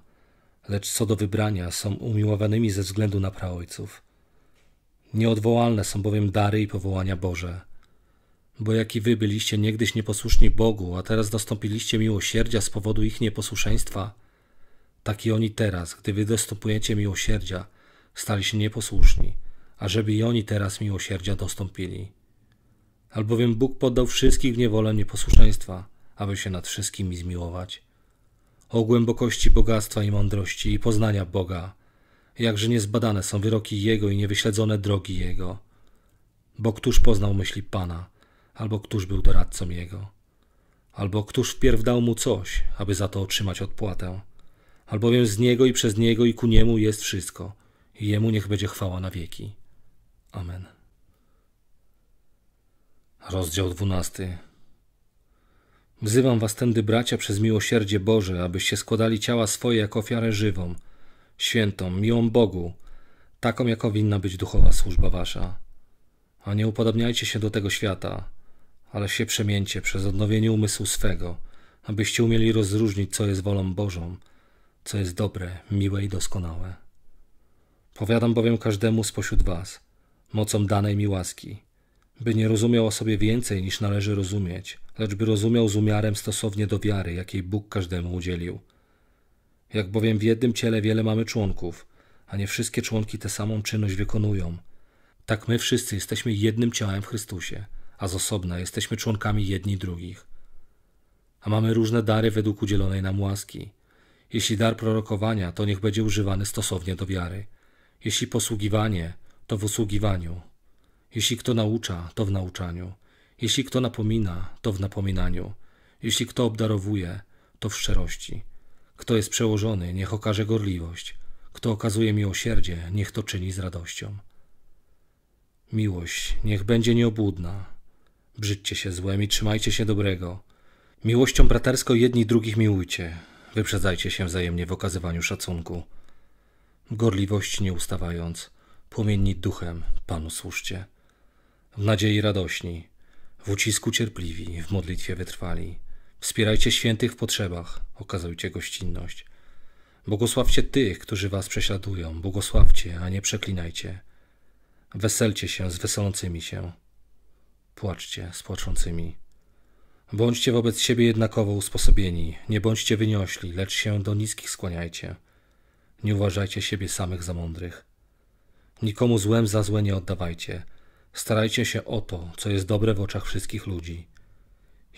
lecz co do wybrania, są umiłowanymi ze względu na praojców. Nieodwołalne są bowiem dary i powołania Boże. Bo jak i wy byliście niegdyś nieposłuszni Bogu, a teraz dostąpiliście miłosierdzia z powodu ich nieposłuszeństwa, tak i oni teraz, gdy wy dostępujecie miłosierdzia, stali się nieposłuszni ażeby i oni teraz miłosierdzia dostąpili. Albowiem Bóg poddał wszystkich w niewolę nieposłuszeństwa, aby się nad wszystkimi zmiłować. O głębokości bogactwa i mądrości i poznania Boga, jakże niezbadane są wyroki Jego i niewyśledzone drogi Jego. Bo któż poznał myśli Pana, albo któż był doradcą Jego? Albo któż wpierw dał Mu coś, aby za to otrzymać odpłatę? Albowiem z Niego i przez Niego i ku Niemu jest wszystko, i Jemu niech będzie chwała na wieki. Amen. Rozdział 12. Wzywam was tędy, bracia, przez miłosierdzie Boże, abyście składali ciała swoje jako ofiarę żywą, świętą, miłą Bogu, taką, jaką winna być duchowa służba wasza. A nie upodobniajcie się do tego świata, ale się przemięcie przez odnowienie umysłu swego, abyście umieli rozróżnić, co jest wolą Bożą, co jest dobre, miłe i doskonałe. Powiadam bowiem każdemu spośród was – mocą danej mi łaski, by nie rozumiał o sobie więcej niż należy rozumieć, lecz by rozumiał z umiarem stosownie do wiary, jakiej Bóg każdemu udzielił. Jak bowiem w jednym ciele wiele mamy członków, a nie wszystkie członki tę samą czynność wykonują, tak my wszyscy jesteśmy jednym ciałem w Chrystusie, a z osobna jesteśmy członkami jedni drugich. A mamy różne dary według udzielonej nam łaski. Jeśli dar prorokowania, to niech będzie używany stosownie do wiary. Jeśli posługiwanie, to w usługiwaniu. Jeśli kto naucza, to w nauczaniu. Jeśli kto napomina, to w napominaniu. Jeśli kto obdarowuje, to w szczerości. Kto jest przełożony, niech okaże gorliwość. Kto okazuje miłosierdzie, niech to czyni z radością. Miłość niech będzie nieobłudna. Brzydźcie się złem i trzymajcie się dobrego. Miłością braterską jedni drugich miłujcie. Wyprzedzajcie się wzajemnie w okazywaniu szacunku. Gorliwość nie ustawając płomienni duchem, Panu służcie. W nadziei radośni, w ucisku cierpliwi, w modlitwie wytrwali. Wspierajcie świętych w potrzebach, okazujcie gościnność. Błogosławcie tych, którzy was prześladują, błogosławcie, a nie przeklinajcie. Weselcie się z weselącymi się, płaczcie z płaczącymi. Bądźcie wobec siebie jednakowo usposobieni, nie bądźcie wyniośli, lecz się do niskich skłaniajcie. Nie uważajcie siebie samych za mądrych Nikomu złem za złe nie oddawajcie. Starajcie się o to, co jest dobre w oczach wszystkich ludzi.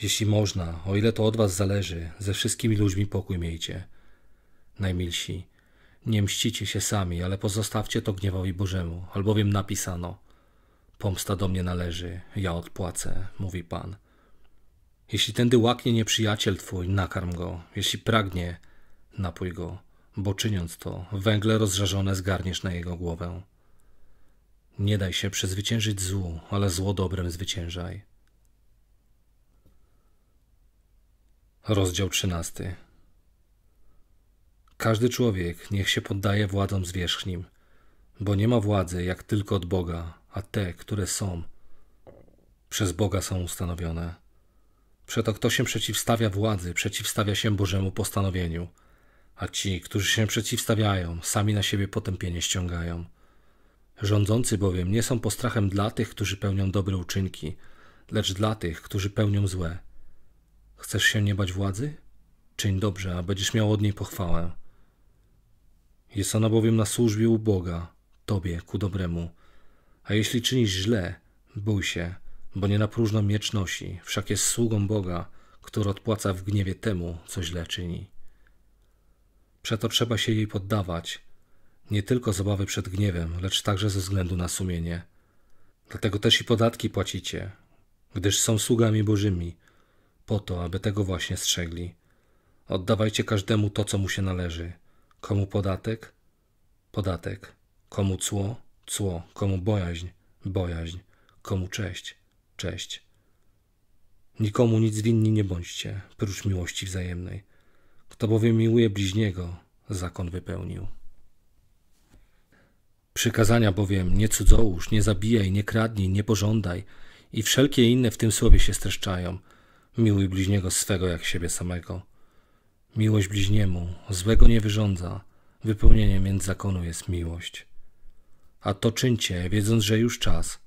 Jeśli można, o ile to od was zależy, ze wszystkimi ludźmi pokój miejcie. Najmilsi, nie mścicie się sami, ale pozostawcie to gniewowi Bożemu, albowiem napisano: Pomsta do mnie należy, ja odpłacę, mówi Pan. Jeśli tędy łaknie nieprzyjaciel twój, nakarm go, jeśli pragnie, napój go, bo czyniąc to, węgle rozżarzone zgarniesz na jego głowę. Nie daj się przezwyciężyć złu, ale zło dobrem zwyciężaj. Rozdział 13. Każdy człowiek niech się poddaje władzom zwierzchnim, bo nie ma władzy jak tylko od Boga, a te, które są, przez Boga są ustanowione. Przeto kto się przeciwstawia władzy, przeciwstawia się Bożemu postanowieniu, a ci, którzy się przeciwstawiają, sami na siebie potępienie ściągają. Rządzący bowiem nie są postrachem dla tych, którzy pełnią dobre uczynki, lecz dla tych, którzy pełnią złe. Chcesz się nie bać władzy? Czyń dobrze, a będziesz miał od niej pochwałę. Jest ona bowiem na służbie u Boga, tobie ku dobremu. A jeśli czynisz źle, bój się, bo nie na próżno miecz nosi, wszak jest sługą Boga, który odpłaca w gniewie temu, co źle czyni. Przeto trzeba się jej poddawać, nie tylko z obawy przed gniewem, lecz także ze względu na sumienie. Dlatego też i podatki płacicie, gdyż są sługami Bożymi, po to, aby tego właśnie strzegli. Oddawajcie każdemu to, co mu się należy. Komu podatek? Podatek. Komu cło? Cło. Komu bojaźń? Bojaźń. Komu cześć? Cześć. Nikomu nic winni nie bądźcie, prócz miłości wzajemnej. Kto bowiem miłuje bliźniego, zakon wypełnił. Przykazania bowiem nie cudzołóż, nie zabijaj, nie kradnij, nie pożądaj i wszelkie inne w tym słowie się streszczają. Miłuj bliźniego swego jak siebie samego. Miłość bliźniemu złego nie wyrządza, wypełnieniem więc zakonu jest miłość. A to czyńcie, wiedząc, że już czas,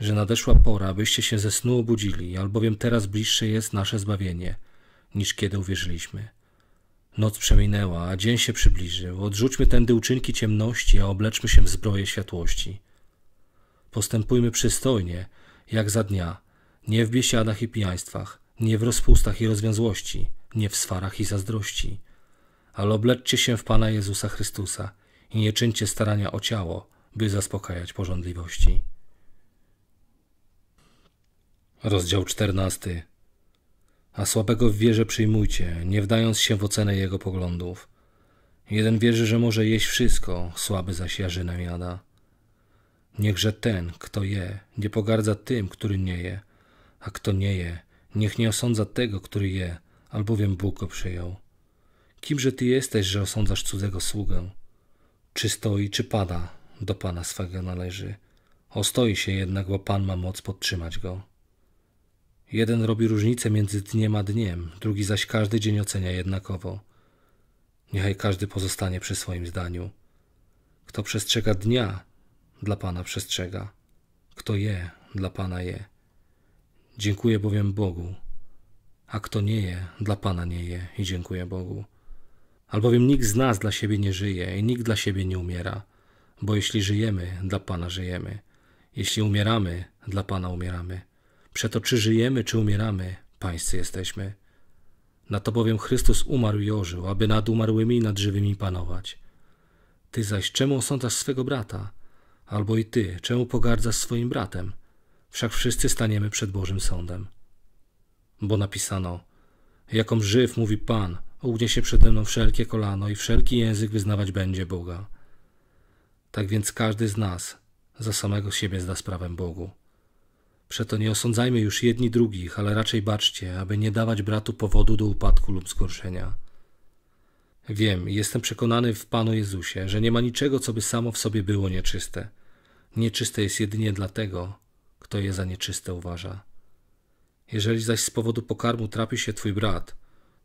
że nadeszła pora, byście się ze snu obudzili, albowiem teraz bliższe jest nasze zbawienie, niż kiedy uwierzyliśmy. Noc przeminęła, a dzień się przybliżył. Odrzućmy tędy uczynki ciemności, a obleczmy się w zbroję światłości. Postępujmy przystojnie, jak za dnia, nie w biesiadach i pijaństwach, nie w rozpustach i rozwiązłości, nie w swarach i zazdrości. Ale obleczcie się w Pana Jezusa Chrystusa i nie czyńcie starania o ciało, by zaspokajać porządliwości. Rozdział 14 a słabego w wierze przyjmujcie, nie wdając się w ocenę jego poglądów. Jeden wierzy, że może jeść wszystko, słaby zaś jarzynem jada. Niechże ten, kto je, nie pogardza tym, który nie je, a kto nie je, niech nie osądza tego, który je, albowiem Bóg go przyjął. Kimże ty jesteś, że osądzasz cudzego sługę? Czy stoi, czy pada, do Pana swego należy. Ostoi się jednak, bo Pan ma moc podtrzymać go. Jeden robi różnicę między dniem a dniem, drugi zaś każdy dzień ocenia jednakowo. Niechaj każdy pozostanie przy swoim zdaniu. Kto przestrzega dnia, dla Pana przestrzega. Kto je, dla Pana je. Dziękuję bowiem Bogu. A kto nie je, dla Pana nie je i dziękuję Bogu. Albowiem nikt z nas dla siebie nie żyje i nikt dla siebie nie umiera, bo jeśli żyjemy, dla Pana żyjemy. Jeśli umieramy, dla Pana umieramy Przeto czy żyjemy, czy umieramy, pańscy jesteśmy. Na to bowiem Chrystus umarł i ożył, aby nad umarłymi i nad żywymi panować. Ty zaś czemu sądzasz swego brata? Albo i ty, czemu pogardzasz swoim bratem? Wszak wszyscy staniemy przed Bożym sądem. Bo napisano, jakom żyw mówi Pan, ugnie się przede mną wszelkie kolano i wszelki język wyznawać będzie Boga. Tak więc każdy z nas za samego siebie zda sprawę Bogu. Przeto nie osądzajmy już jedni drugich, ale raczej baczcie, aby nie dawać bratu powodu do upadku lub zgorszenia. Wiem i jestem przekonany w Panu Jezusie, że nie ma niczego, co by samo w sobie było nieczyste. Nieczyste jest jedynie dlatego, kto je za nieczyste uważa. Jeżeli zaś z powodu pokarmu trapi się twój brat,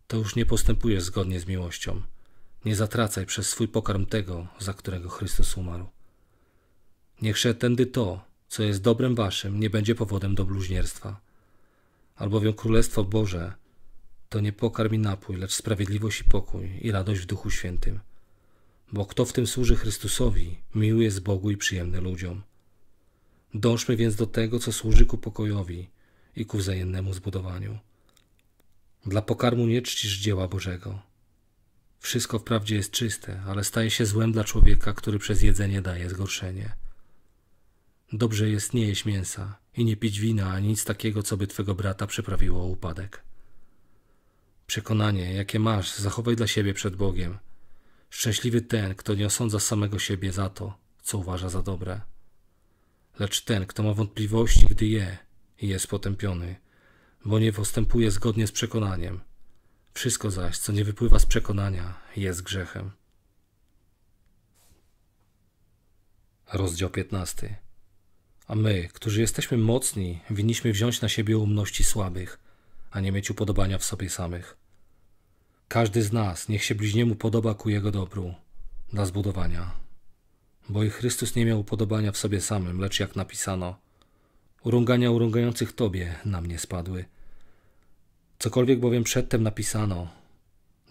to już nie postępujesz zgodnie z miłością. Nie zatracaj przez swój pokarm tego, za którego Chrystus umarł. Niechże tędy to, co jest dobrem waszym, nie będzie powodem do bluźnierstwa. Albowiem Królestwo Boże to nie pokarm i napój, lecz sprawiedliwość i pokój i radość w Duchu Świętym. Bo kto w tym służy Chrystusowi, miłuje z Bogu i przyjemny ludziom. Dążmy więc do tego, co służy ku pokojowi i ku wzajemnemu zbudowaniu. Dla pokarmu nie czcisz dzieła Bożego. Wszystko wprawdzie jest czyste, ale staje się złem dla człowieka, który przez jedzenie daje zgorszenie. Dobrze jest nie jeść mięsa i nie pić wina, ani nic takiego, co by twego brata przyprawiło o upadek. Przekonanie, jakie masz, zachowaj dla siebie przed Bogiem. Szczęśliwy ten, kto nie osądza samego siebie za to, co uważa za dobre. Lecz ten, kto ma wątpliwości, gdy je, jest potępiony, bo nie postępuje zgodnie z przekonaniem. Wszystko zaś, co nie wypływa z przekonania, jest grzechem. Rozdział 15. A my, którzy jesteśmy mocni, winniśmy wziąć na siebie umności słabych, a nie mieć upodobania w sobie samych. Każdy z nas niech się bliźniemu podoba ku jego dobru, dla zbudowania. Bo i Chrystus nie miał upodobania w sobie samym, lecz jak napisano, urągania urągających Tobie na mnie spadły. Cokolwiek bowiem przedtem napisano,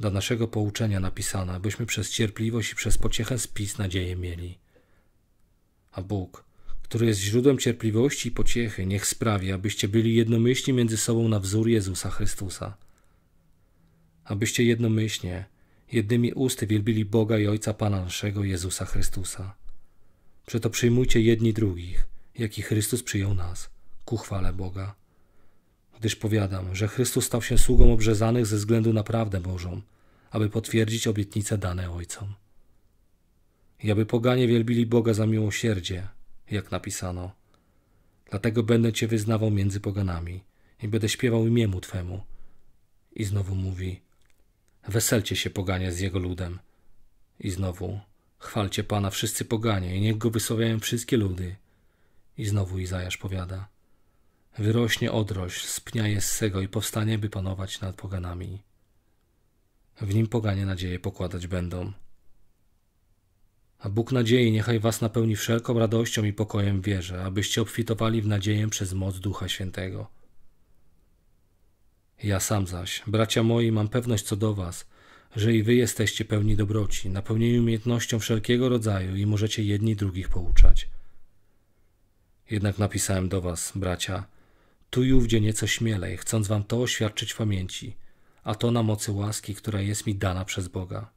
dla naszego pouczenia napisano, byśmy przez cierpliwość i przez pociechę spis nadzieję mieli. A Bóg, który jest źródłem cierpliwości i pociechy, niech sprawi, abyście byli jednomyślni między sobą na wzór Jezusa Chrystusa. Abyście jednomyślnie, jednymi usty wielbili Boga i Ojca Pana naszego Jezusa Chrystusa. Przeto przyjmujcie jedni drugich, jak i Chrystus przyjął nas, ku chwale Boga. Gdyż powiadam, że Chrystus stał się sługą obrzezanych ze względu na prawdę Bożą, aby potwierdzić obietnice dane Ojcom. I aby poganie wielbili Boga za miłosierdzie, jak napisano. Dlatego będę Cię wyznawał między poganami i będę śpiewał imiemu Twemu. I znowu mówi, weselcie się poganie z Jego ludem. I znowu, chwalcie Pana wszyscy poganie i niech Go wysławiają wszystkie ludy. I znowu Izajasz powiada, wyrośnie odroś z pnia Jessego i powstanie, by panować nad poganami. W nim poganie nadzieję pokładać będą – a Bóg nadziei niechaj was napełni wszelką radością i pokojem wierze, abyście obfitowali w nadzieję przez moc Ducha Świętego. Ja sam zaś, bracia moi, mam pewność co do was, że i wy jesteście pełni dobroci, napełnieni umiejętnością wszelkiego rodzaju i możecie jedni drugich pouczać. Jednak napisałem do was, bracia, tu i ówdzie nieco śmielej, chcąc wam to oświadczyć w pamięci, a to na mocy łaski, która jest mi dana przez Boga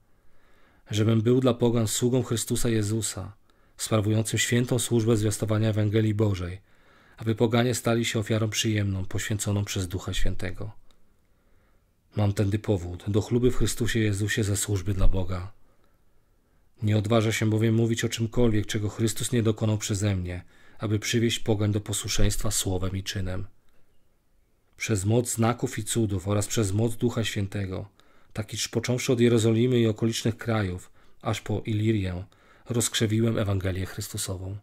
żebym był dla pogan sługą Chrystusa Jezusa, sprawującym świętą służbę zwiastowania Ewangelii Bożej, aby poganie stali się ofiarą przyjemną, poświęconą przez Ducha Świętego. Mam tędy powód do chluby w Chrystusie Jezusie ze służby dla Boga. Nie odważa się bowiem mówić o czymkolwiek, czego Chrystus nie dokonał przeze mnie, aby przywieźć pogań do posłuszeństwa słowem i czynem. Przez moc znaków i cudów oraz przez moc Ducha Świętego – tak iż począwszy od Jerozolimy i okolicznych krajów, aż po Ilirię, rozkrzewiłem Ewangelię Chrystusową.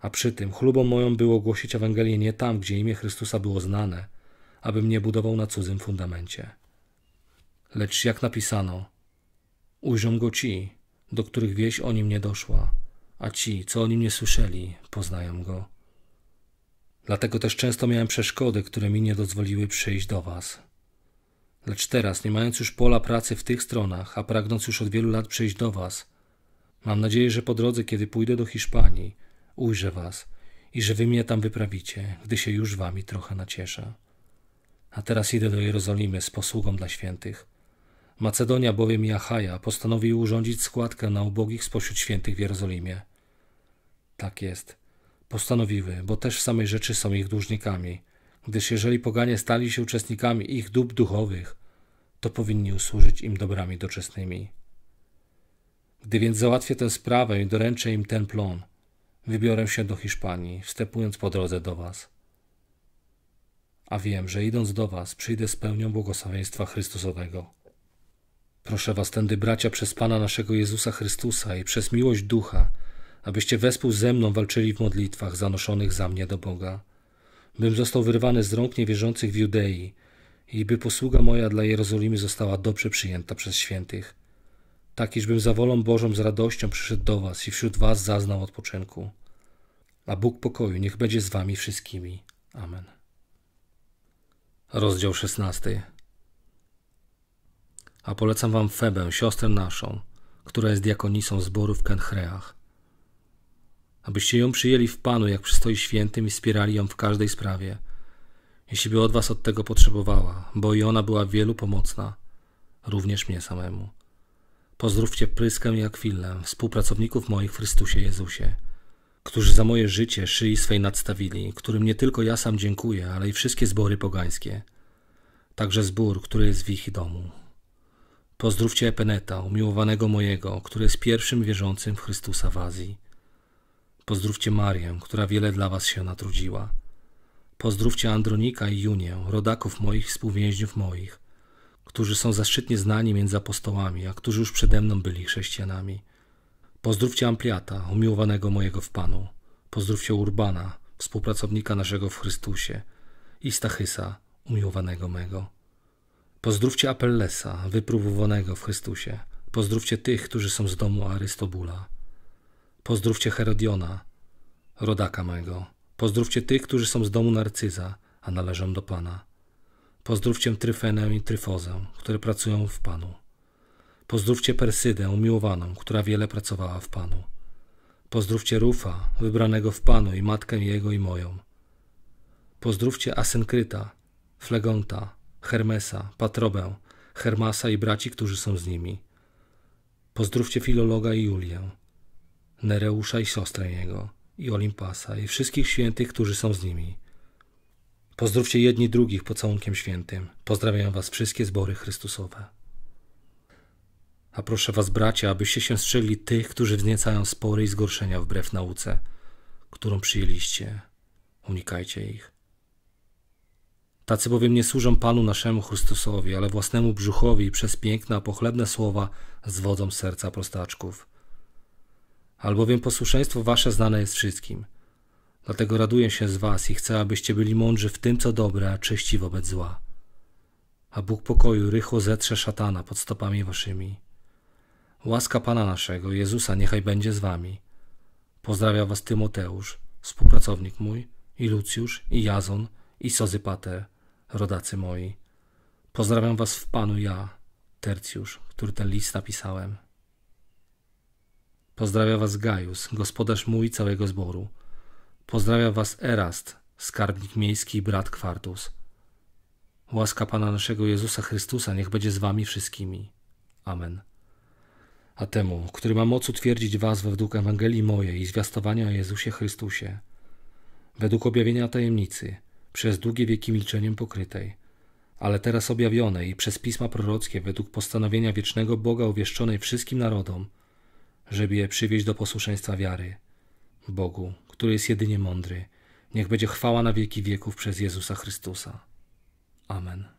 A przy tym chlubą moją było głosić Ewangelię nie tam, gdzie imię Chrystusa było znane, abym nie budował na cudzym fundamencie. Lecz jak napisano, ujrzą go ci, do których wieś o nim nie doszła, a ci, co o nim nie słyszeli, poznają go. Dlatego też często miałem przeszkody, które mi nie dozwoliły przyjść do was. Lecz teraz, nie mając już pola pracy w tych stronach, a pragnąc już od wielu lat przejść do Was, mam nadzieję, że po drodze, kiedy pójdę do Hiszpanii, ujrzę Was i że Wy mnie tam wyprawicie, gdy się już Wami trochę nacieszę. A teraz idę do Jerozolimy z posługą dla świętych. Macedonia bowiem i Achaja postanowił urządzić składkę na ubogich spośród świętych w Jerozolimie. Tak jest. Postanowiły, bo też w samej rzeczy są ich dłużnikami, gdyż jeżeli poganie stali się uczestnikami ich dóbr duchowych, to powinni usłużyć im dobrami doczesnymi. Gdy więc załatwię tę sprawę i doręczę im ten plon, wybiorę się do Hiszpanii, wstępując po drodze do was. A wiem, że idąc do was, przyjdę z pełnią błogosławieństwa Chrystusowego. Proszę was tędy, bracia, przez Pana naszego Jezusa Chrystusa i przez miłość Ducha, abyście wespół ze mną walczyli w modlitwach zanoszonych za mnie do Boga bym został wyrwany z rąk niewierzących w Judei i by posługa moja dla Jerozolimy została dobrze przyjęta przez świętych, tak iżbym za wolą Bożą z radością przyszedł do was i wśród was zaznał odpoczynku. A Bóg pokoju niech będzie z wami wszystkimi. Amen. Rozdział 16 A polecam wam Febę, siostrę naszą, która jest diakonisą zboru w Kenchreach, abyście ją przyjęli w Panu, jak przystoi świętym i wspierali ją w każdej sprawie, jeśli by od was od tego potrzebowała, bo i ona była wielu pomocna, również mnie samemu. Pozdrówcie Pryskę i Akwilę, współpracowników moich w Chrystusie Jezusie, którzy za moje życie szyi swej nadstawili, którym nie tylko ja sam dziękuję, ale i wszystkie zbory pogańskie, także zbór, który jest w ich domu. Pozdrówcie Epeneta, umiłowanego mojego, który jest pierwszym wierzącym w Chrystusa w Azji. Pozdrówcie Marię, która wiele dla was się natrudziła. Pozdrówcie Andronika i Junię, rodaków moich, współwięźniów moich, którzy są zaszczytnie znani między apostołami, a którzy już przede mną byli chrześcijanami. Pozdrówcie Ampliata, umiłowanego mojego w Panu. Pozdrówcie Urbana, współpracownika naszego w Chrystusie i Stachysa, umiłowanego mego. Pozdrówcie Apellesa, wypróbowanego w Chrystusie. Pozdrówcie tych, którzy są z domu Arystobula. Pozdrówcie Herodiona, rodaka mego. Pozdrówcie tych, którzy są z domu Narcyza, a należą do Pana. Pozdrówcie Tryfenę i Tryfozę, które pracują w Panu. Pozdrówcie Persydę, umiłowaną, która wiele pracowała w Panu. Pozdrówcie Rufa, wybranego w Panu i matkę jego i moją. Pozdrówcie Asynkryta, Flegonta, Hermesa, Patrobę, Hermasa i braci, którzy są z nimi. Pozdrówcie Filologa i Julię, Nereusza i siostrę jego, i Olimpasa, i wszystkich świętych, którzy są z nimi. Pozdrówcie jedni drugich pocałunkiem świętym. Pozdrawiam was wszystkie zbory Chrystusowe. A proszę was, bracia, abyście się strzegli tych, którzy wzniecają spory i zgorszenia wbrew nauce, którą przyjęliście. Unikajcie ich. Tacy bowiem nie służą Panu naszemu Chrystusowi, ale własnemu brzuchowi i przez piękne, a pochlebne słowa zwodzą serca prostaczków albowiem posłuszeństwo wasze znane jest wszystkim. Dlatego raduję się z was i chcę, abyście byli mądrzy w tym, co dobre, a czyści wobec zła. A Bóg pokoju rychło zetrze szatana pod stopami waszymi. Łaska Pana naszego, Jezusa, niechaj będzie z wami. Pozdrawia was Tymoteusz, współpracownik mój, i Lucjusz, i Jazon, i Sozypatę, rodacy moi. Pozdrawiam was w Panu ja, Tercjusz, który ten list napisałem. Pozdrawia was Gajus, gospodarz mój całego zboru. Pozdrawia was Erast, skarbnik miejski i brat Kwartus. Łaska Pana naszego Jezusa Chrystusa niech będzie z wami wszystkimi. Amen. A temu, który ma moc utwierdzić was według Ewangelii mojej i zwiastowania o Jezusie Chrystusie, według objawienia tajemnicy, przez długie wieki milczeniem pokrytej, ale teraz objawionej i przez pisma prorockie według postanowienia wiecznego Boga uwieszczonej wszystkim narodom – żeby je przywieźć do posłuszeństwa wiary. Bogu, który jest jedynie mądry, niech będzie chwała na wieki wieków przez Jezusa Chrystusa. Amen.